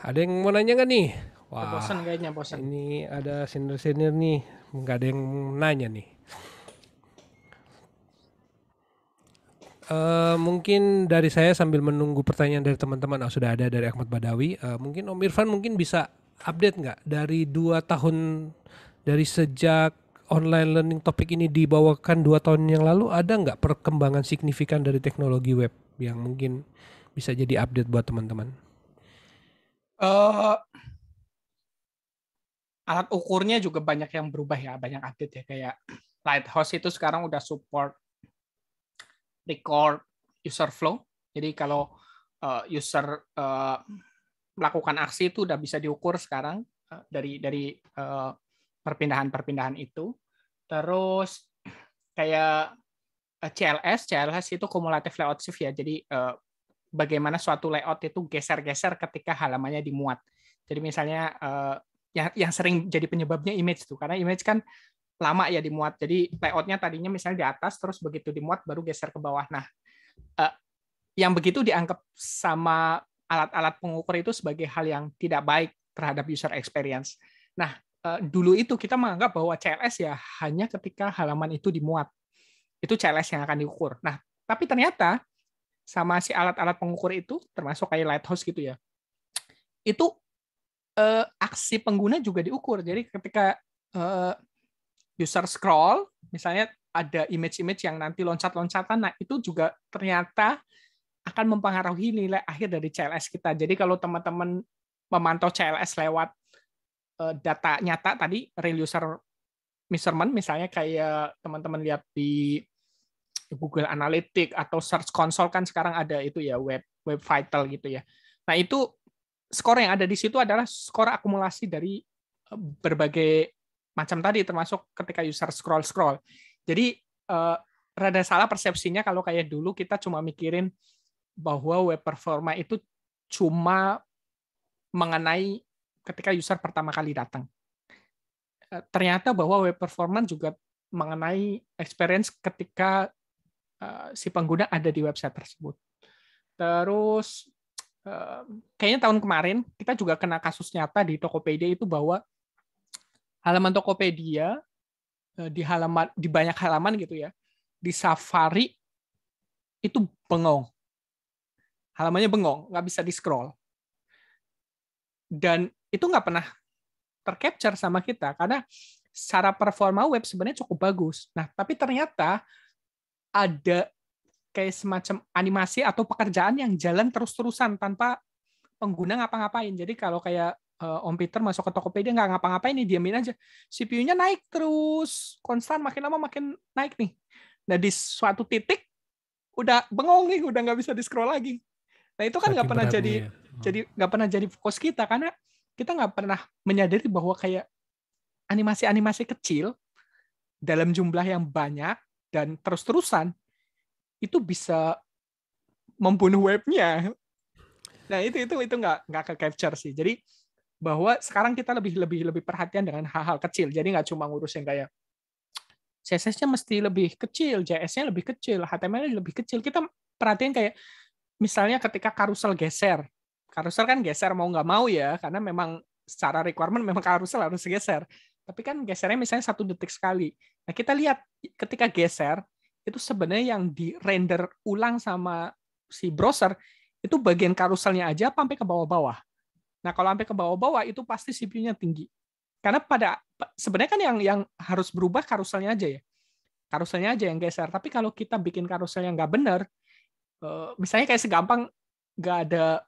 ada yang mau nanya nggak nih? Wah, bosan kayaknya bosan. Ini ada senior-senior nih, nggak ada yang nanya nih. Uh, mungkin dari saya sambil menunggu pertanyaan dari teman-teman oh, sudah ada dari Ahmad Badawi uh, mungkin Om Irfan mungkin bisa update nggak dari dua tahun dari sejak online learning topik ini dibawakan dua tahun yang lalu ada nggak perkembangan signifikan dari teknologi web yang mungkin bisa jadi update buat teman-teman? Uh, alat ukurnya juga banyak yang berubah ya, banyak update ya kayak Lighthouse itu sekarang udah support record user flow. Jadi kalau uh, user uh, melakukan aksi itu udah bisa diukur sekarang uh, dari dari uh, perpindahan-perpindahan itu. Terus kayak eh, CLS, CLS itu kumulatif layout shift ya. Jadi eh, bagaimana suatu layout itu geser-geser ketika halamannya dimuat. Jadi misalnya eh, yang yang sering jadi penyebabnya image tuh karena image kan lama ya dimuat. Jadi layoutnya tadinya misalnya di atas terus begitu dimuat baru geser ke bawah. Nah, yang begitu dianggap sama alat-alat pengukur itu sebagai hal yang tidak baik terhadap user experience. Nah, Eh, dulu itu kita menganggap bahwa CLS ya hanya ketika halaman itu dimuat. Itu CLS yang akan diukur. Nah, tapi ternyata sama si alat-alat pengukur itu, termasuk kayak Lighthouse gitu ya, itu eh, aksi pengguna juga diukur. Jadi ketika eh, user scroll, misalnya ada image-image yang nanti loncat-loncatan, nah itu juga ternyata akan mempengaruhi nilai akhir dari CLS kita. Jadi kalau teman-teman memantau CLS lewat Eh, data nyata tadi real user measurement misalnya kayak teman-teman lihat di Google Analytics atau Search Console kan sekarang ada itu ya web web vital gitu ya. Nah, itu skor yang ada di situ adalah skor akumulasi dari eh, berbagai macam tadi termasuk ketika user scroll scroll. Jadi eh, rada salah persepsinya kalau kayak dulu kita cuma mikirin bahwa web performa itu cuma mengenai ketika user pertama kali datang. Eh, ternyata bahwa web performance juga mengenai experience ketika eh, si pengguna ada di website tersebut. Terus eh, kayaknya tahun kemarin kita juga kena kasus nyata di Tokopedia itu bahwa halaman Tokopedia di halaman di banyak halaman gitu ya di Safari itu bengong. Halamannya bengong, nggak bisa di scroll. Dan itu nggak pernah tercapture sama kita karena secara performa web sebenarnya cukup bagus. Nah, tapi ternyata ada kayak semacam animasi atau pekerjaan yang jalan terus-terusan tanpa pengguna ngapa-ngapain. Jadi kalau kayak uh, Om Peter masuk ke Tokopedia nggak ngapa-ngapain nih, diamin aja. CPU-nya naik terus, konstan makin lama makin naik nih. Nah di suatu titik udah bengong nih, udah nggak bisa di scroll lagi. Nah itu kan nggak pernah jadi ya. jadi hmm. nggak pernah jadi fokus kita karena kita nggak pernah menyadari bahwa kayak animasi-animasi kecil dalam jumlah yang banyak dan terus-terusan itu bisa membunuh webnya. Nah itu itu itu nggak nggak ke capture sih. Jadi bahwa sekarang kita lebih lebih lebih perhatian dengan hal-hal kecil. Jadi nggak cuma ngurus yang kayak CSS-nya mesti lebih kecil, JS-nya lebih kecil, HTML-nya lebih kecil. Kita perhatiin kayak misalnya ketika karusel geser, karusel kan geser mau nggak mau ya karena memang secara requirement memang karusel harus geser tapi kan gesernya misalnya satu detik sekali nah kita lihat ketika geser itu sebenarnya yang di render ulang sama si browser itu bagian karuselnya aja sampai ke bawah-bawah. Nah, kalau sampai ke bawah-bawah itu pasti CPU-nya tinggi. Karena pada sebenarnya kan yang yang harus berubah karuselnya aja ya. Karuselnya aja yang geser. Tapi kalau kita bikin karusel yang nggak benar, eh, misalnya kayak segampang nggak ada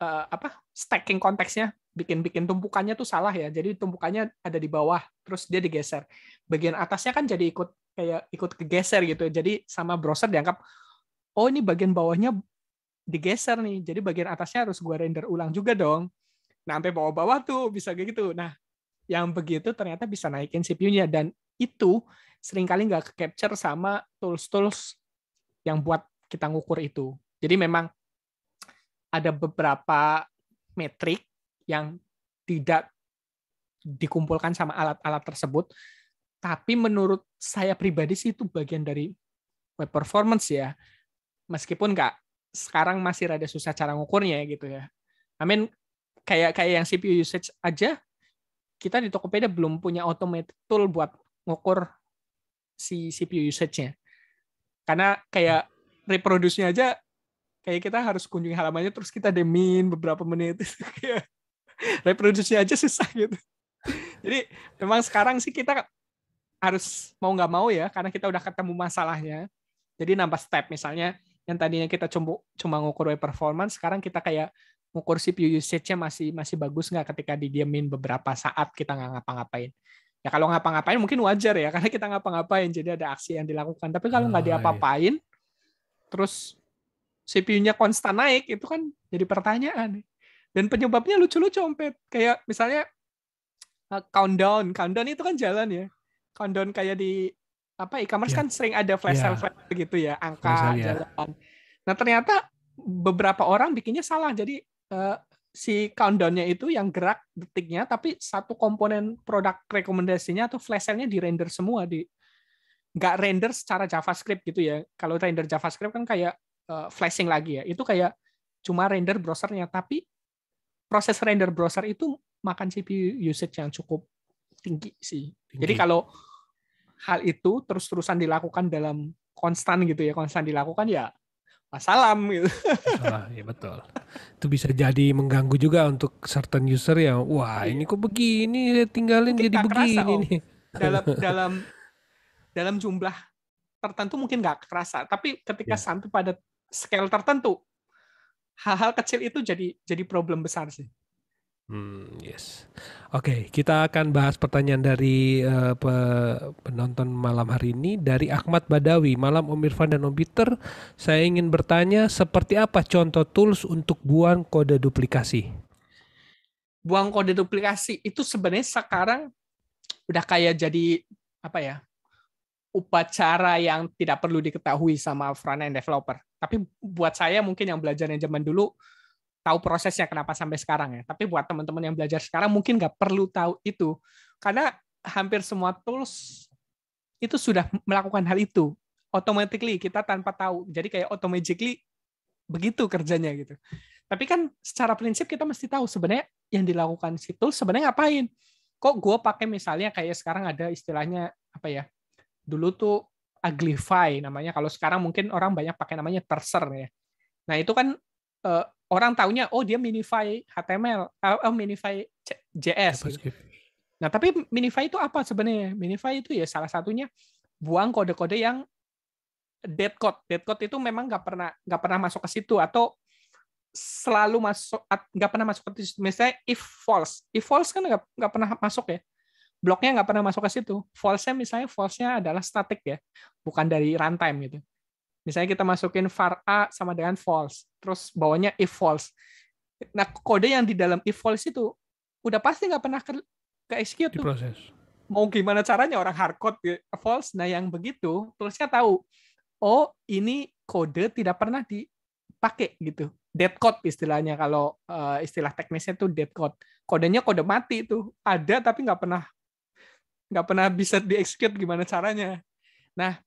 uh, apa stacking konteksnya bikin-bikin tumpukannya tuh salah ya. Jadi tumpukannya ada di bawah, terus dia digeser. Bagian atasnya kan jadi ikut kayak ikut kegeser gitu. Jadi sama browser dianggap oh ini bagian bawahnya digeser nih. Jadi bagian atasnya harus gue render ulang juga dong. Nah, sampai bawah-bawah tuh bisa kayak gitu. Nah, yang begitu ternyata bisa naikin CPU-nya dan itu seringkali nggak capture sama tools-tools yang buat kita ngukur itu. Jadi memang ada beberapa metrik yang tidak dikumpulkan sama alat-alat tersebut. Tapi menurut saya pribadi sih itu bagian dari web performance ya. Meskipun nggak sekarang masih rada susah cara ngukurnya gitu ya. I mean kayak kayak yang CPU usage aja kita di Tokopedia belum punya automated tool buat ngukur si CPU usage-nya. Karena kayak reproduksinya aja kayak kita harus kunjungi halamannya terus kita demin beberapa menit reproduksinya reproduksi aja susah gitu jadi memang sekarang sih kita harus mau nggak mau ya karena kita udah ketemu masalahnya jadi nambah step misalnya yang tadinya kita cuma cuma ngukur performance sekarang kita kayak ngukur CPU usage-nya masih masih bagus nggak ketika didiamin beberapa saat kita nggak ngapa-ngapain ya kalau ngapa-ngapain mungkin wajar ya karena kita ngapa-ngapain jadi ada aksi yang dilakukan tapi kalau nggak ah, iya. diapa-apain iya. terus CPU-nya konstan naik itu kan jadi pertanyaan dan penyebabnya lucu-lucu ompet kayak misalnya uh, countdown countdown itu kan jalan ya countdown kayak di apa e-commerce yeah. kan sering ada flash iya. sale flash gitu ya angka sale, iya. jalan yeah. nah ternyata beberapa orang bikinnya salah jadi uh, si countdown-nya itu yang gerak detiknya tapi satu komponen produk rekomendasinya atau flash sale-nya di render semua di nggak render secara JavaScript gitu ya kalau render JavaScript kan kayak Eh, flashing lagi ya. Itu kayak cuma render browsernya, tapi proses render browser itu makan CPU usage yang cukup tinggi sih. Tinggi. Jadi kalau hal itu terus-terusan dilakukan dalam konstan gitu ya, konstan dilakukan ya masalam gitu. Masalah, ya betul. Itu bisa jadi mengganggu juga untuk certain user yang wah iya. ini kok begini tinggalin jadi begini nih. Dalam dalam dalam jumlah tertentu mungkin nggak kerasa, tapi ketika yeah. sampai pada scale tertentu hal-hal kecil itu jadi jadi problem besar sih. Hmm, yes. Oke, okay, kita akan bahas pertanyaan dari uh, pe penonton malam hari ini dari Ahmad Badawi. Malam Om Irfan dan Om Peter, saya ingin bertanya seperti apa contoh tools untuk buang kode duplikasi? Buang kode duplikasi itu sebenarnya sekarang udah kayak jadi apa ya? upacara yang tidak perlu diketahui sama front end developer. Tapi buat saya mungkin yang belajar yang zaman dulu tahu prosesnya kenapa sampai sekarang ya. Tapi buat teman-teman yang belajar sekarang mungkin nggak perlu tahu itu karena hampir semua tools itu sudah melakukan hal itu automatically kita tanpa tahu. Jadi kayak automatically begitu kerjanya gitu. Tapi kan secara prinsip kita mesti tahu sebenarnya yang dilakukan si tool sebenarnya ngapain. Kok gue pakai misalnya kayak sekarang ada istilahnya apa ya dulu tuh Uglify namanya. Kalau sekarang mungkin orang banyak pakai namanya Terser ya. Nah itu kan uh, orang taunya oh dia minify HTML, uh, eh, uh, eh, minify JS. Gitu. Nah tapi minify itu apa sebenarnya? Minify itu ya salah satunya buang kode-kode yang dead code. Dead code itu memang nggak pernah nggak pernah masuk ke situ atau selalu masuk nggak pernah masuk ke situ. misalnya if false if false kan nggak nggak pernah masuk ya bloknya nggak pernah masuk ke situ. False-nya misalnya false-nya adalah static ya, bukan dari runtime gitu. Misalnya kita masukin var a sama dengan false, terus bawahnya if false. Nah kode yang di dalam if false itu udah pasti nggak pernah ke, ke execute tuh. proses. Mau gimana caranya orang hardcode false? Nah yang begitu terusnya tahu, oh ini kode tidak pernah dipakai gitu. Dead code istilahnya kalau eh, istilah teknisnya itu dead code. Kodenya kode mati itu ada tapi nggak pernah nggak pernah bisa dieksekut gimana caranya. Nah,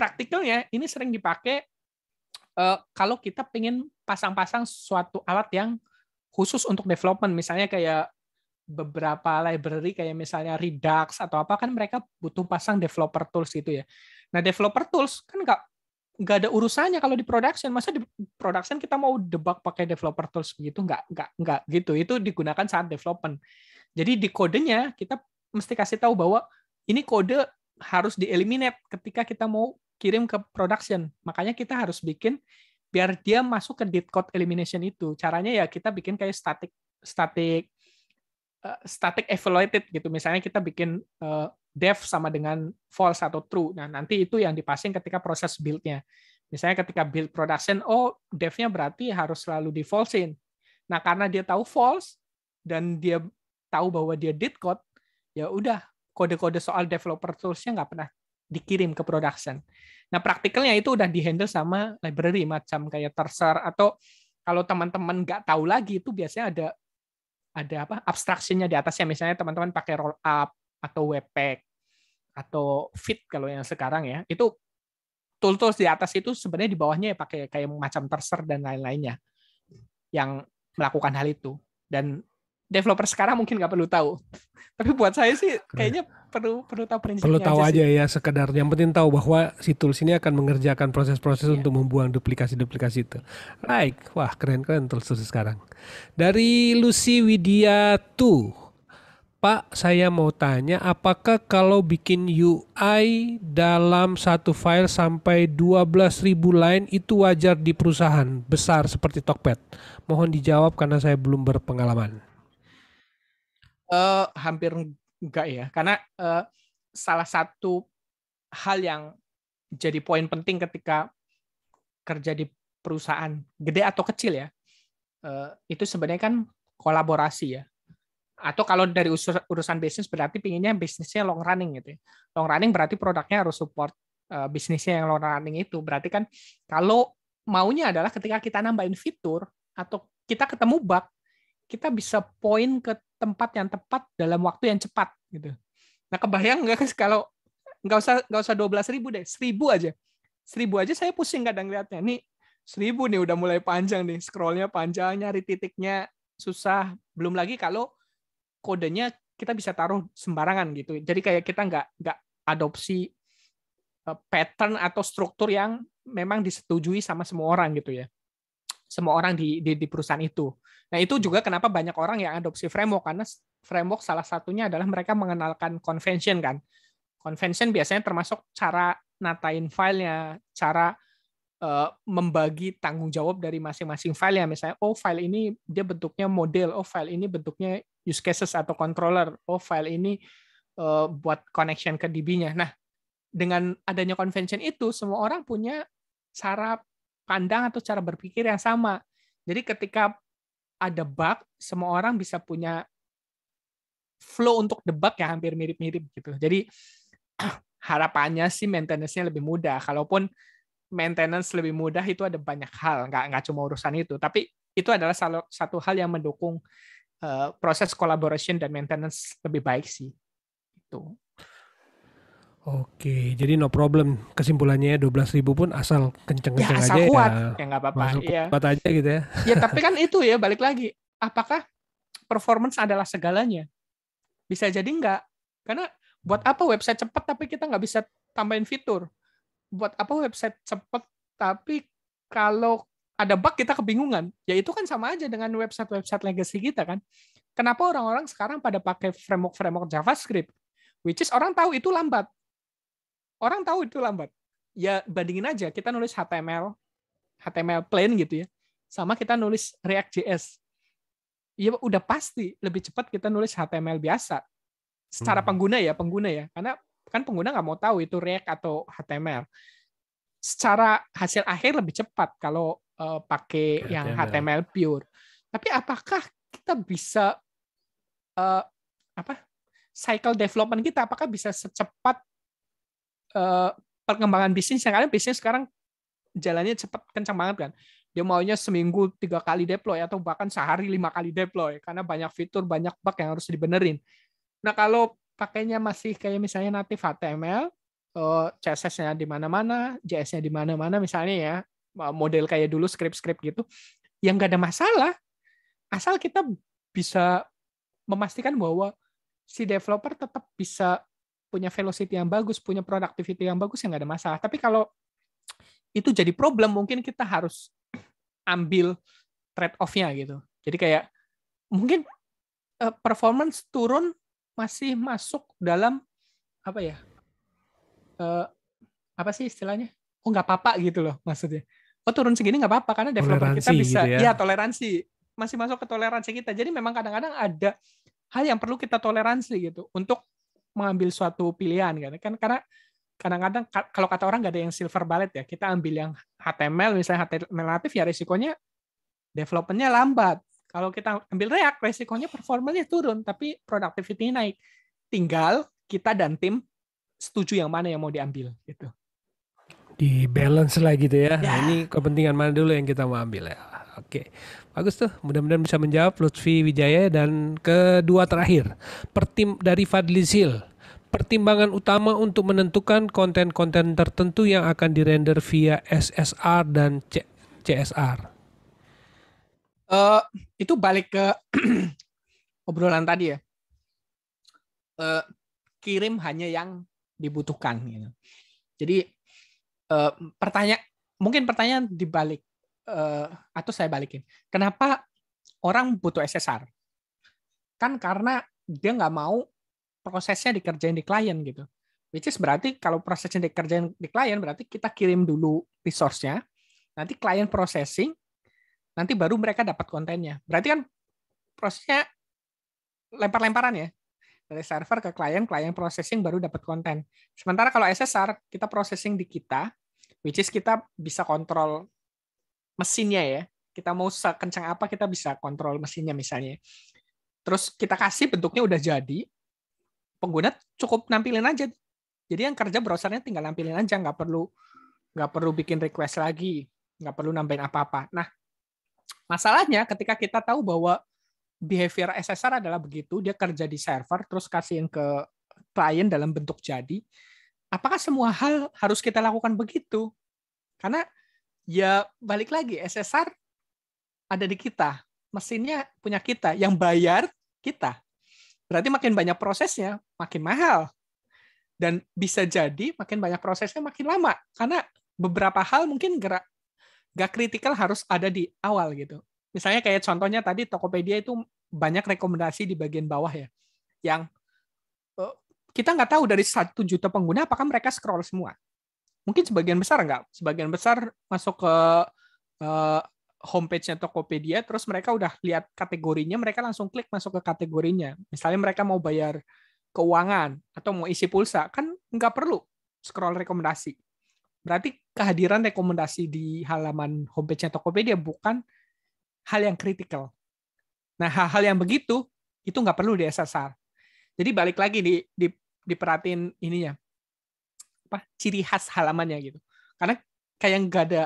praktikalnya ini sering dipakai uh, kalau kita pengen pasang-pasang suatu alat yang khusus untuk development, misalnya kayak beberapa library kayak misalnya Redux atau apa kan mereka butuh pasang developer tools gitu ya. Nah developer tools kan nggak nggak ada urusannya kalau di production masa di production kita mau debug pakai developer tools gitu nggak nggak nggak gitu itu digunakan saat development jadi di kodenya kita mesti kasih tahu bahwa ini kode harus dieliminate ketika kita mau kirim ke production. Makanya kita harus bikin biar dia masuk ke code elimination itu. Caranya ya kita bikin kayak static static uh, static evaluated gitu. Misalnya kita bikin uh, dev sama dengan false atau true. Nah, nanti itu yang dipassing ketika proses build-nya. Misalnya ketika build production, oh dev-nya berarti harus selalu di falsein. Nah, karena dia tahu false dan dia tahu bahwa dia did code, ya udah kode-kode soal developer toolsnya nggak pernah dikirim ke production. Nah praktikalnya itu udah dihandle sama library macam kayak terser atau kalau teman-teman nggak tahu lagi itu biasanya ada ada apa abstraksinya di atasnya misalnya teman-teman pakai roll up atau webpack atau fit kalau yang sekarang ya itu tool-tools di atas itu sebenarnya di bawahnya ya pakai kayak macam terser dan lain-lainnya yang melakukan hal itu dan developer sekarang mungkin nggak perlu tahu. Tapi buat saya sih kayaknya perlu perlu tahu prinsipnya. Perlu tahu aja, aja ya sekedar yang penting tahu bahwa si tools ini akan mengerjakan proses-proses yeah. untuk membuang duplikasi-duplikasi itu. Like, Wah, keren-keren tools tools sekarang. Dari Lucy Widya tuh Pak, saya mau tanya apakah kalau bikin UI dalam satu file sampai 12.000 line itu wajar di perusahaan besar seperti Tokped? Mohon dijawab karena saya belum berpengalaman. Uh, hampir enggak ya, karena uh, salah satu hal yang jadi poin penting ketika kerja di perusahaan gede atau kecil ya, uh, itu sebenarnya kan kolaborasi ya. Atau kalau dari urusan bisnis berarti pinginnya bisnisnya long running gitu. Ya. Long running berarti produknya harus support uh, bisnisnya yang long running itu. Berarti kan kalau maunya adalah ketika kita nambahin fitur atau kita ketemu bug kita bisa poin ke tempat yang tepat dalam waktu yang cepat gitu. Nah, kebayang nggak kalau nggak usah nggak usah 12 ribu deh, seribu aja. Seribu aja saya pusing kadang lihatnya. Nih seribu nih udah mulai panjang nih, scrollnya panjang, nyari titiknya susah. Belum lagi kalau kodenya kita bisa taruh sembarangan gitu. Jadi kayak kita nggak nggak adopsi eh, pattern atau struktur yang memang disetujui sama semua orang gitu ya. Semua orang di di, di perusahaan itu. Nah, itu juga kenapa banyak orang yang adopsi framework karena framework salah satunya adalah mereka mengenalkan convention kan. Convention biasanya termasuk cara natain filenya, cara uh, membagi tanggung jawab dari masing-masing file ya. Misalnya, oh file ini dia bentuknya model, oh file ini bentuknya use cases atau controller, oh file ini uh, buat connection ke DB-nya. Nah, dengan adanya convention itu semua orang punya cara pandang atau cara berpikir yang sama. Jadi ketika ada bug, semua orang bisa punya flow untuk debug yang hampir mirip-mirip gitu. Jadi harapannya sih maintenance-nya lebih mudah. Kalaupun maintenance lebih mudah itu ada banyak hal, nggak nggak cuma urusan itu. Tapi itu adalah satu hal yang mendukung uh, proses collaboration dan maintenance lebih baik sih. Itu. Oke, jadi no problem. Kesimpulannya 12 ribu pun asal kenceng-kenceng ya, aja ya. kuat. ya. Ya nggak apa-apa. Iya. Kuat aja gitu ya. Ya tapi kan itu ya balik lagi. Apakah performance adalah segalanya? Bisa jadi nggak. Karena buat apa website cepat tapi kita nggak bisa tambahin fitur? Buat apa website cepat tapi kalau ada bug kita kebingungan? Ya itu kan sama aja dengan website-website legacy kita kan. Kenapa orang-orang sekarang pada pakai framework-framework JavaScript? Which is orang tahu itu lambat Orang tahu itu lambat. Ya bandingin aja kita nulis HTML, HTML plain gitu ya, sama kita nulis react js Ya udah pasti lebih cepat kita nulis HTML biasa. Secara hmm. pengguna ya, pengguna ya. Karena kan pengguna nggak mau tahu itu React atau HTML. Secara hasil akhir lebih cepat kalau uh, pakai HTML. yang HTML pure. Tapi apakah kita bisa uh, apa cycle development kita apakah bisa secepat Eh, perkembangan bisnis yang kalian bisnis sekarang jalannya cepat kencang banget kan dia maunya seminggu tiga kali deploy atau bahkan sehari lima kali deploy karena banyak fitur banyak bug yang harus dibenerin nah kalau pakainya masih kayak misalnya native HTML eh, CSS-nya di mana-mana JS-nya di mana-mana misalnya ya eh, model kayak dulu script-script gitu yang gak ada masalah asal kita bisa memastikan bahwa si developer tetap bisa punya velocity yang bagus, punya productivity yang bagus, ya nggak ada masalah. Tapi kalau itu jadi problem, mungkin kita harus ambil trade-off-nya gitu. Jadi kayak mungkin eh, performance turun masih masuk dalam apa ya? Eh, apa sih istilahnya? Oh nggak apa-apa gitu loh maksudnya. Oh turun segini nggak apa-apa karena developer toleransi kita bisa gitu ya. ya toleransi masih masuk ke toleransi kita. Jadi memang kadang-kadang ada hal yang perlu kita toleransi gitu untuk mengambil suatu pilihan kan kan karena kadang-kadang kalau kata orang nggak ada yang silver bullet ya kita ambil yang HTML misalnya HTML native ya resikonya developmentnya lambat kalau kita ambil React resikonya performanya turun tapi productivity naik tinggal kita dan tim setuju yang mana yang mau diambil gitu di balance lah gitu ya, ya. Nah, ini kepentingan mana dulu yang kita mau ambil ya oke Bagus tuh, mudah-mudahan bisa menjawab Lutfi Wijaya dan kedua terakhir pertim dari Fadli Zil. Pertimbangan utama untuk menentukan konten-konten tertentu yang akan dirender via SSR dan C CSR. Uh, eh, itu balik ke obrolan tadi ya. Uh, kirim hanya yang dibutuhkan. Gitu. Jadi uh, eh, pertanyaan mungkin pertanyaan dibalik uh, atau saya balikin. Kenapa orang butuh SSR? Kan karena dia nggak mau prosesnya dikerjain di klien gitu. Which is berarti kalau prosesnya dikerjain di klien berarti kita kirim dulu resource-nya, nanti klien processing, nanti baru mereka dapat kontennya. Berarti kan prosesnya lempar-lemparan ya. Dari server ke klien, klien processing baru dapat konten. Sementara kalau SSR, kita processing di kita, which is kita bisa kontrol mesinnya ya. Kita mau kencang apa kita bisa kontrol mesinnya misalnya. Terus kita kasih bentuknya udah jadi. Pengguna cukup nampilin aja. Jadi yang kerja browsernya tinggal nampilin aja, nggak perlu nggak perlu bikin request lagi, nggak perlu nambahin apa-apa. Nah, masalahnya ketika kita tahu bahwa behavior SSR adalah begitu, dia kerja di server, terus kasihin ke klien dalam bentuk jadi, apakah semua hal harus kita lakukan begitu? Karena ya balik lagi SSR ada di kita. Mesinnya punya kita, yang bayar kita. Berarti makin banyak prosesnya, makin mahal. Dan bisa jadi makin banyak prosesnya makin lama. Karena beberapa hal mungkin gerak gak kritikal harus ada di awal gitu. Misalnya kayak contohnya tadi Tokopedia itu banyak rekomendasi di bagian bawah ya. Yang eh, kita nggak tahu dari satu juta pengguna apakah mereka scroll semua mungkin sebagian besar enggak sebagian besar masuk ke uh, homepage-nya Tokopedia terus mereka udah lihat kategorinya mereka langsung klik masuk ke kategorinya misalnya mereka mau bayar keuangan atau mau isi pulsa kan nggak perlu scroll rekomendasi berarti kehadiran rekomendasi di halaman homepage-nya Tokopedia bukan hal yang kritikal nah hal-hal yang begitu itu nggak perlu di SSR jadi balik lagi di, di diperhatiin ininya apa ciri khas halamannya gitu karena kayak gak ada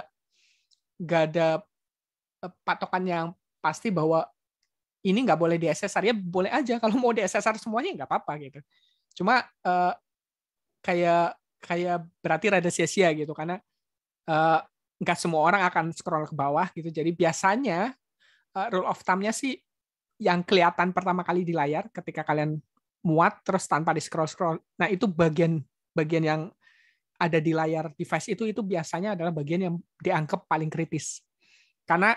nggak ada eh, patokan yang pasti bahwa ini nggak boleh di SSR ya boleh aja kalau mau di SSR semuanya nggak apa-apa gitu cuma uh, kayak kayak berarti rada sia-sia gitu karena uh, nggak semua orang akan scroll ke bawah gitu jadi biasanya uh, rule of thumbnya sih yang kelihatan pertama kali di layar ketika kalian muat terus tanpa di scroll scroll nah itu bagian bagian yang ada di layar device itu itu biasanya adalah bagian yang dianggap paling kritis. Karena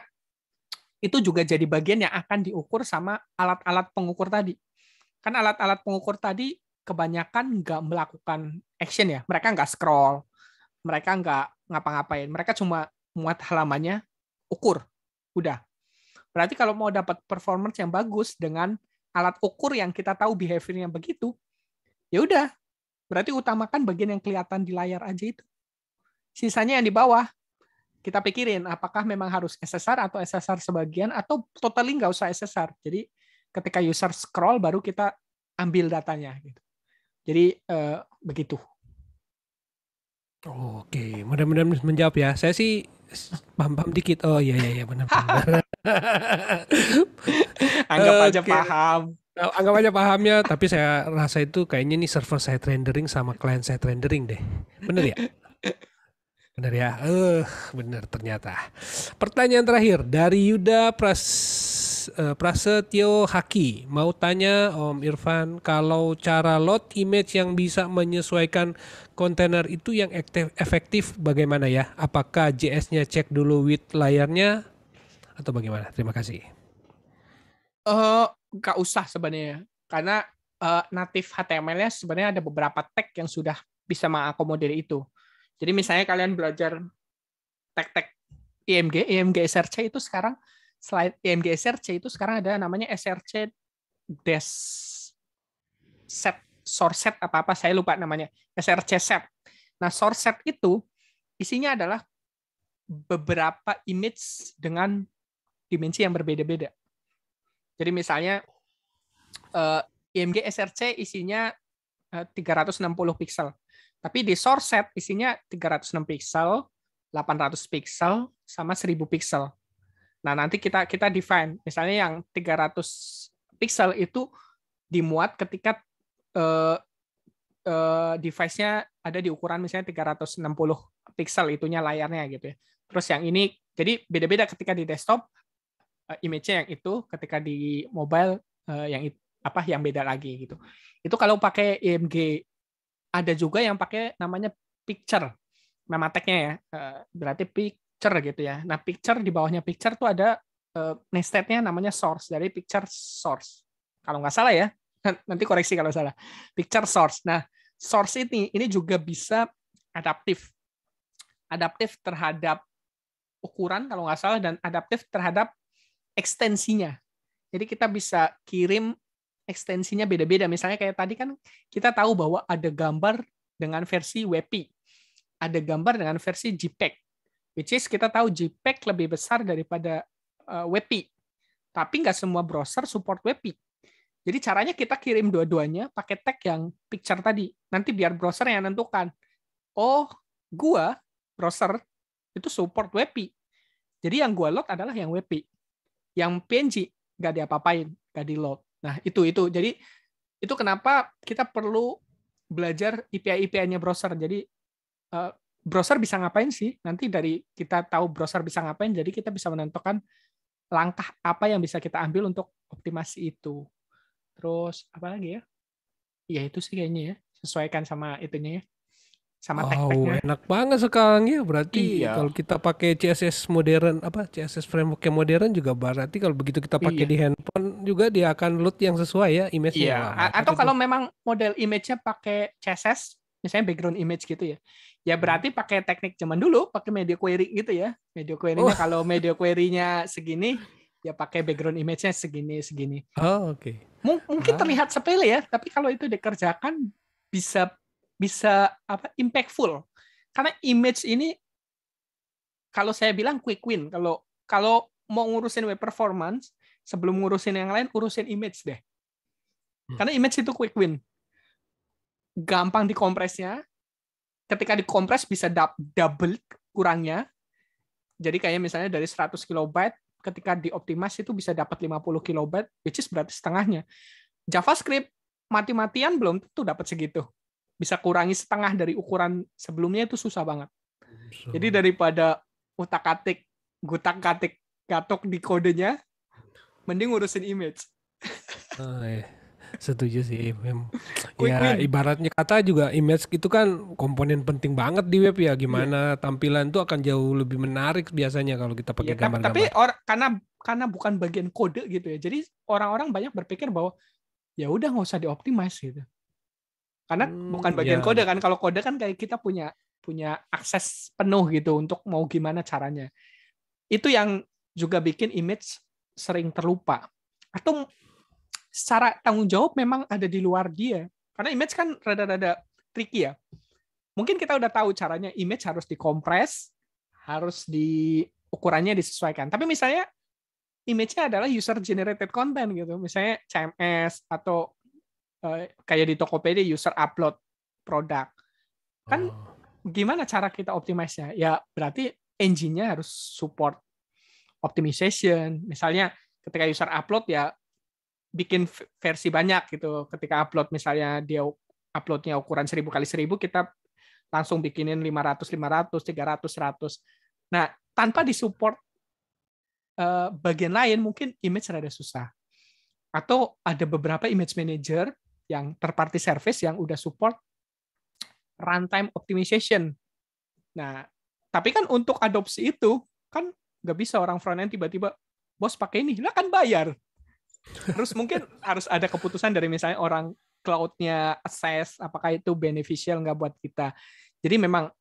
itu juga jadi bagian yang akan diukur sama alat-alat pengukur tadi. Kan alat-alat pengukur tadi kebanyakan nggak melakukan action ya. Mereka nggak scroll, mereka nggak ngapa-ngapain. Mereka cuma muat halamannya, ukur, udah. Berarti kalau mau dapat performance yang bagus dengan alat ukur yang kita tahu behaviornya begitu, ya udah Berarti utamakan bagian yang kelihatan di layar aja itu. Sisanya yang di bawah kita pikirin apakah memang harus SSR atau SSR sebagian atau totally nggak usah SSR. Jadi ketika user scroll baru kita ambil datanya gitu. Jadi eh, begitu. Oke, mudah-mudahan menjawab ya. Saya sih paham-paham dikit. Oh iya iya iya benar. benar. Anggap aja paham. Nah, anggap aja pahamnya, tapi saya rasa itu kayaknya nih server saya rendering sama client saya rendering deh. Bener ya? Bener ya? Eh, uh, bener ternyata. Pertanyaan terakhir dari Yuda eh, Prasetyo Haki. Mau tanya Om Irfan, kalau cara load image yang bisa menyesuaikan kontainer itu yang efektif bagaimana ya? Apakah JS-nya cek dulu width layarnya atau bagaimana? Terima kasih. Uh, eh, gak usah sebenarnya karena uh, native HTML-nya sebenarnya ada beberapa tag yang sudah bisa mengakomodir itu. Jadi misalnya kalian belajar tag-tag IMG, IMG SRC itu sekarang selain IMG SRC itu sekarang ada namanya SRC des set source set apa apa saya lupa namanya SRC set. Nah source set itu isinya adalah beberapa image dengan dimensi yang berbeda-beda. Jadi misalnya uh, eh, IMG SRC isinya uh, 360 pixel. Tapi di source set isinya 306 pixel, 800 pixel sama 1000 pixel. Nah, nanti kita kita define misalnya yang 300 pixel itu dimuat ketika uh, uh, device-nya ada di ukuran misalnya 360 pixel itunya layarnya gitu ya. Terus yang ini jadi beda-beda ketika di desktop uh, image-nya yang itu ketika di mobile uh, yang apa yang beda lagi gitu. Itu kalau pakai IMG ada juga yang pakai namanya picture. Nama tag-nya ya. Uh, berarti picture gitu ya. Nah, picture di bawahnya picture tuh ada uh, nested-nya namanya source dari picture source. Kalau nggak salah ya. Nanti koreksi kalau salah. Picture source. Nah, source ini ini juga bisa adaptif. Adaptif terhadap ukuran kalau nggak salah dan adaptif terhadap ekstensinya. Jadi kita bisa kirim ekstensinya beda-beda. Misalnya kayak tadi kan kita tahu bahwa ada gambar dengan versi WP, ada gambar dengan versi JPEG. Which is kita tahu JPEG lebih besar daripada uh, eh, WebP. Tapi nggak semua browser support WP. Jadi caranya kita kirim dua-duanya pakai tag yang picture tadi. Nanti biar browser yang nentukan. Oh, gua browser itu support WP. Jadi yang gua load adalah yang WP yang PNG nggak diapa-apain, nggak di load. Nah itu itu. Jadi itu kenapa kita perlu belajar ipa API-nya browser. Jadi uh, browser bisa ngapain sih? Nanti dari kita tahu browser bisa ngapain, jadi kita bisa menentukan langkah apa yang bisa kita ambil untuk optimasi itu. Terus apa lagi ya? Ya itu sih kayaknya ya, sesuaikan sama itunya ya sama oh, tag enak banget sekarang ya berarti iya. kalau kita pakai CSS modern apa CSS framework yang modern juga berarti kalau begitu kita pakai iya. di handphone juga dia akan load yang sesuai ya image-nya. Iya. Nah, atau kalau memang model image-nya pakai CSS misalnya background image gitu ya. Ya hmm. berarti pakai teknik zaman dulu pakai media query gitu ya. Media query-nya oh. kalau media query-nya segini ya pakai background image-nya segini segini. Oh, oke. Okay. mungkin ah. terlihat sepele ya, tapi kalau itu dikerjakan bisa bisa apa impactful karena image ini kalau saya bilang quick win kalau kalau mau ngurusin web performance sebelum ngurusin yang lain urusin image deh hmm. karena image itu quick win gampang dikompresnya ketika dikompres bisa double kurangnya jadi kayak misalnya dari 100 kilobyte ketika dioptimasi itu bisa dapat 50 kilobyte which is berarti setengahnya JavaScript mati-matian belum tentu dapat segitu bisa kurangi setengah dari ukuran sebelumnya itu susah banget. So. Jadi daripada utak-atik, gutak-atik, gatok di kodenya, mending ngurusin image. Oh, iya. Setuju sih, mem. ya ibaratnya kata juga image itu kan komponen penting banget di web ya. Gimana yeah. tampilan itu akan jauh lebih menarik biasanya kalau kita pakai yeah, gambar-gambar. Tapi or, karena karena bukan bagian kode gitu ya. Jadi orang-orang banyak berpikir bahwa ya udah nggak usah dioptimasi gitu. Karena hmm, bukan iya. bagian yeah. kode kan. Kalau kode kan kayak kita punya punya akses penuh gitu untuk mau gimana caranya. Itu yang juga bikin image sering terlupa. Atau secara tanggung jawab memang ada di luar dia. Karena image kan rada-rada tricky ya. Mungkin kita udah tahu caranya image harus dikompres, harus di ukurannya disesuaikan. Tapi misalnya image-nya adalah user generated content gitu. Misalnya CMS atau Eh, kayak di Tokopedia user upload produk. Kan oh. gimana cara kita optimize Ya berarti engine-nya harus support optimization. Misalnya ketika user upload ya bikin versi banyak gitu. Ketika upload misalnya dia uploadnya ukuran seribu kali seribu kita langsung bikinin 500 500 300 100. Nah, tanpa disupport eh, bagian lain mungkin image rada susah. Atau ada beberapa image manager yang third party service yang udah support runtime optimization. Nah, tapi kan untuk adopsi itu kan nggak bisa orang front end tiba-tiba bos pakai ini, lah kan bayar. Terus mungkin harus ada keputusan dari misalnya orang cloud-nya assess apakah itu beneficial nggak buat kita. Jadi memang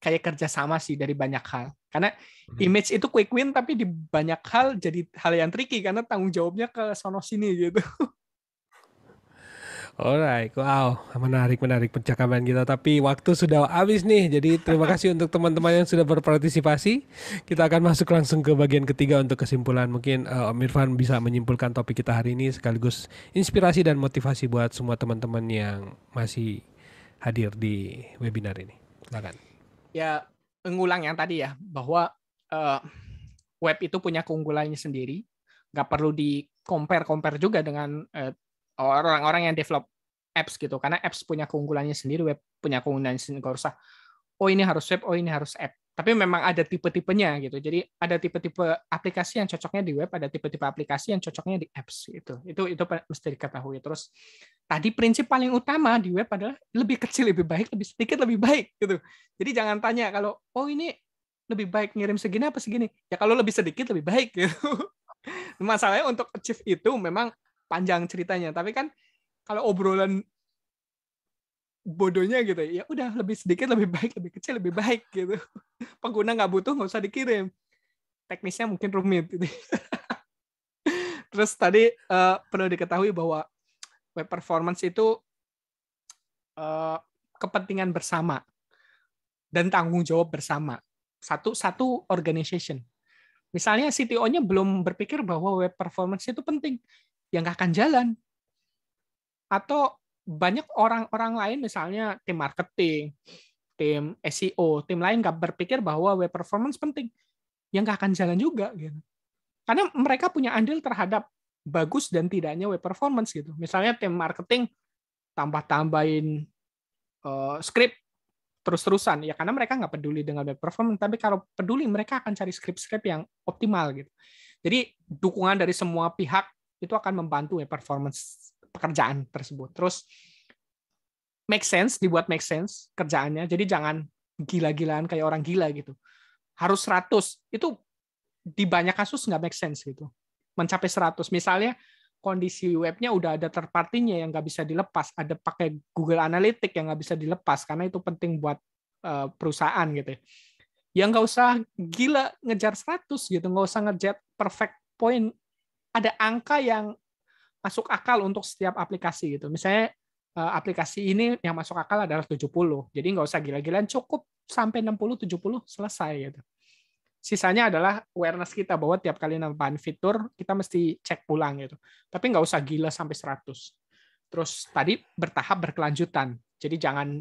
kayak kerjasama sih dari banyak hal. Karena hmm. image itu quick win tapi di banyak hal jadi hal yang tricky karena tanggung jawabnya ke sono sini gitu. Alright, wow, menarik menarik percakapan kita. Tapi waktu sudah habis nih, jadi terima kasih untuk teman-teman yang sudah berpartisipasi. Kita akan masuk langsung ke bagian ketiga untuk kesimpulan. Mungkin uh, Om Irfan bisa menyimpulkan topik kita hari ini sekaligus inspirasi dan motivasi buat semua teman-teman yang masih hadir di webinar ini. Silakan. Ya, mengulang yang tadi ya bahwa uh, web itu punya keunggulannya sendiri Gak perlu di compare compare juga dengan uh, orang-orang yang develop apps gitu karena apps punya keunggulannya sendiri web punya keunggulan sendiri gak usah oh ini harus web oh ini harus app tapi memang ada tipe-tipenya gitu jadi ada tipe-tipe aplikasi yang cocoknya di web ada tipe-tipe aplikasi yang cocoknya di apps gitu itu itu mesti diketahui terus tadi prinsip paling utama di web adalah lebih kecil lebih baik lebih sedikit lebih baik gitu jadi jangan tanya kalau oh ini lebih baik ngirim segini apa segini ya kalau lebih sedikit lebih baik gitu masalahnya untuk achieve itu memang panjang ceritanya tapi kan kalau obrolan bodohnya gitu ya udah lebih sedikit lebih baik lebih kecil lebih baik gitu pengguna nggak butuh nggak usah dikirim teknisnya mungkin rumit gitu. terus tadi uh, perlu diketahui bahwa web performance itu uh, kepentingan bersama dan tanggung jawab bersama satu satu organization misalnya CTO-nya belum berpikir bahwa web performance itu penting yang nggak akan jalan. Atau banyak orang-orang lain misalnya tim marketing, tim SEO, tim lain nggak berpikir bahwa web performance penting, yang nggak akan jalan juga gitu. Karena mereka punya andil terhadap bagus dan tidaknya web performance gitu. Misalnya tim marketing tambah-tambahin uh, script terus-terusan ya karena mereka nggak peduli dengan web performance tapi kalau peduli mereka akan cari script-script yang optimal gitu jadi dukungan dari semua pihak itu akan membantu ya performance pekerjaan tersebut. Terus make sense, dibuat make sense kerjaannya. Jadi jangan gila-gilaan kayak orang gila gitu. Harus 100. Itu di banyak kasus nggak make sense gitu. Mencapai 100. Misalnya kondisi webnya udah ada terpartinya yang nggak bisa dilepas. Ada pakai Google Analytics yang nggak bisa dilepas karena itu penting buat eh, perusahaan gitu ya ya nggak usah gila ngejar 100 gitu nggak usah ngejar perfect point ada angka yang masuk akal untuk setiap aplikasi gitu. Misalnya eh, aplikasi ini yang masuk akal adalah 70. Jadi nggak usah gila-gilaan, cukup sampai 60 70 selesai gitu. Sisanya adalah awareness kita bahwa tiap kali nambahin fitur kita mesti cek pulang gitu. Tapi nggak usah gila sampai 100. Terus tadi bertahap berkelanjutan. Jadi jangan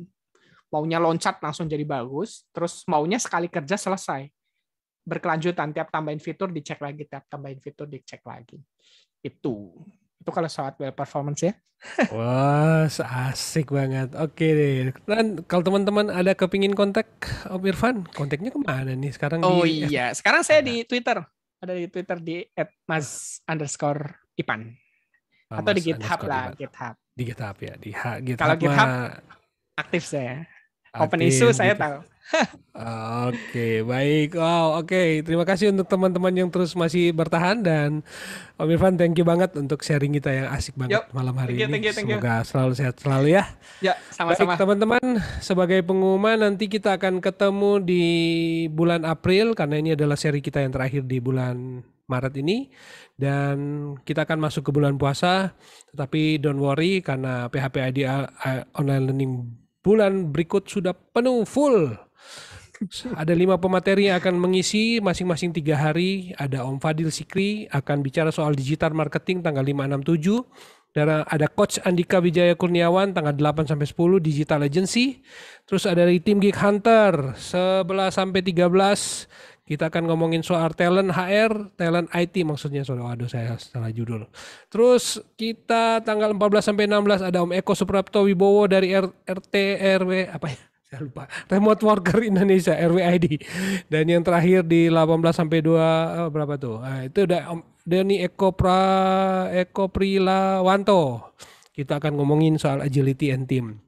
maunya loncat langsung jadi bagus, terus maunya sekali kerja selesai berkelanjutan tiap tambahin fitur dicek lagi tiap tambahin fitur dicek lagi itu itu kalau soal well performance ya wah asik banget oke deh dan kalau teman-teman ada kepingin kontak Om Irfan kontaknya kemana nih sekarang oh di... iya sekarang saya di Twitter ada di Twitter di @mas underscore Ipan ah, atau di GitHub lah Ipan. GitHub di GitHub ya di GitHub kalau GitHub aktif saya aktif, open issue saya GitHub. tahu oke, baik. Wow, oke. Okay. Terima kasih untuk teman-teman yang terus masih bertahan dan Om Irfan thank you banget untuk sharing kita yang asik banget yep. malam hari thank you, ini. Thank you, thank you. Semoga selalu sehat selalu ya. Ya, sama-sama. teman-teman, sebagai pengumuman nanti kita akan ketemu di bulan April karena ini adalah seri kita yang terakhir di bulan Maret ini dan kita akan masuk ke bulan puasa tetapi don't worry karena PHP ID online learning bulan berikut sudah penuh full ada lima pemateri yang akan mengisi masing-masing tiga hari. Ada Om Fadil Sikri akan bicara soal digital marketing tanggal 567. Dan ada Coach Andika Wijaya Kurniawan tanggal 8 sampai 10 Digital Agency. Terus ada dari tim Geek Hunter 11 sampai 13 kita akan ngomongin soal talent HR, talent IT maksudnya Soal waduh saya salah judul. Terus kita tanggal 14 sampai 16 ada Om Eko Suprapto Wibowo dari RT RW apa ya? saya lupa remote worker Indonesia RWID dan yang terakhir di 18 sampai 2 eh, berapa tuh nah, itu udah Denny Eko Pra Eko Prila Wanto kita akan ngomongin soal agility and team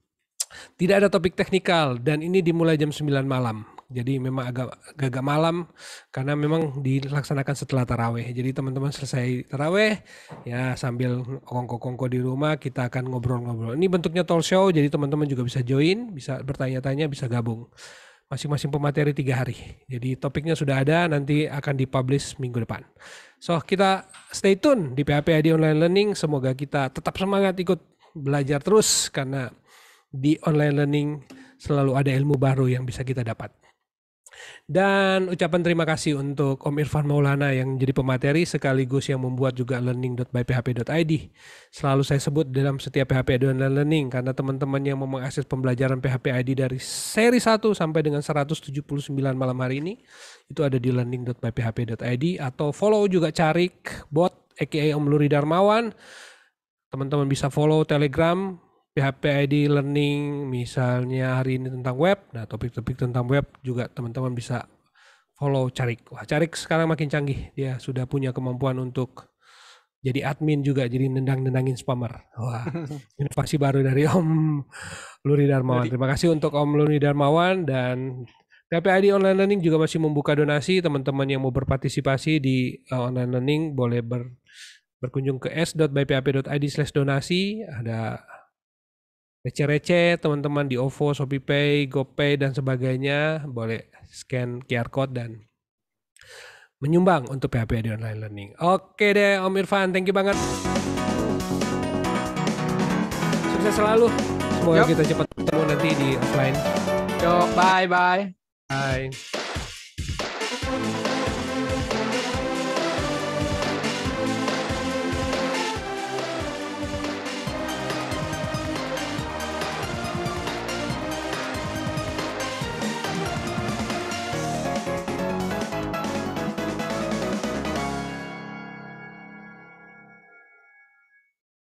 tidak ada topik teknikal dan ini dimulai jam 9 malam jadi memang agak agak malam karena memang dilaksanakan setelah taraweh. Jadi teman-teman selesai taraweh ya sambil kongko-kongko di rumah kita akan ngobrol-ngobrol. Ini bentuknya talk show jadi teman-teman juga bisa join, bisa bertanya-tanya, bisa gabung. Masing-masing pemateri tiga hari. Jadi topiknya sudah ada nanti akan dipublish minggu depan. So kita stay tune di ID Online Learning. Semoga kita tetap semangat ikut belajar terus karena di online learning selalu ada ilmu baru yang bisa kita dapat. Dan ucapan terima kasih untuk Om Irfan Maulana yang jadi pemateri sekaligus yang membuat juga learning.byphp.id. Selalu saya sebut dalam setiap PHP dan learning karena teman-teman yang mau mengakses pembelajaran PHP ID dari seri 1 sampai dengan 179 malam hari ini itu ada di learning.byphp.id atau follow juga Carik bot aka Om Luri Darmawan. Teman-teman bisa follow Telegram PHP ID learning misalnya hari ini tentang web. Nah, topik-topik tentang web juga teman-teman bisa follow Carik. Wah, Carik sekarang makin canggih. Dia sudah punya kemampuan untuk jadi admin juga, jadi nendang-nendangin spammer. Wah, inovasi baru dari Om Luri Darmawan. Terima kasih untuk Om Luri Darmawan dan PHP ID Online Learning juga masih membuka donasi. Teman-teman yang mau berpartisipasi di eh, online learning boleh ber, berkunjung ke s.bpap.id slash donasi. Ada receh-receh teman-teman di OVO, ShopeePay, GoPay dan sebagainya boleh scan QR code dan menyumbang untuk PHP di online learning. Oke deh Om Irfan, thank you banget. Sukses selalu. Semoga yep. kita cepat ketemu nanti di offline. Yo, bye bye. Bye.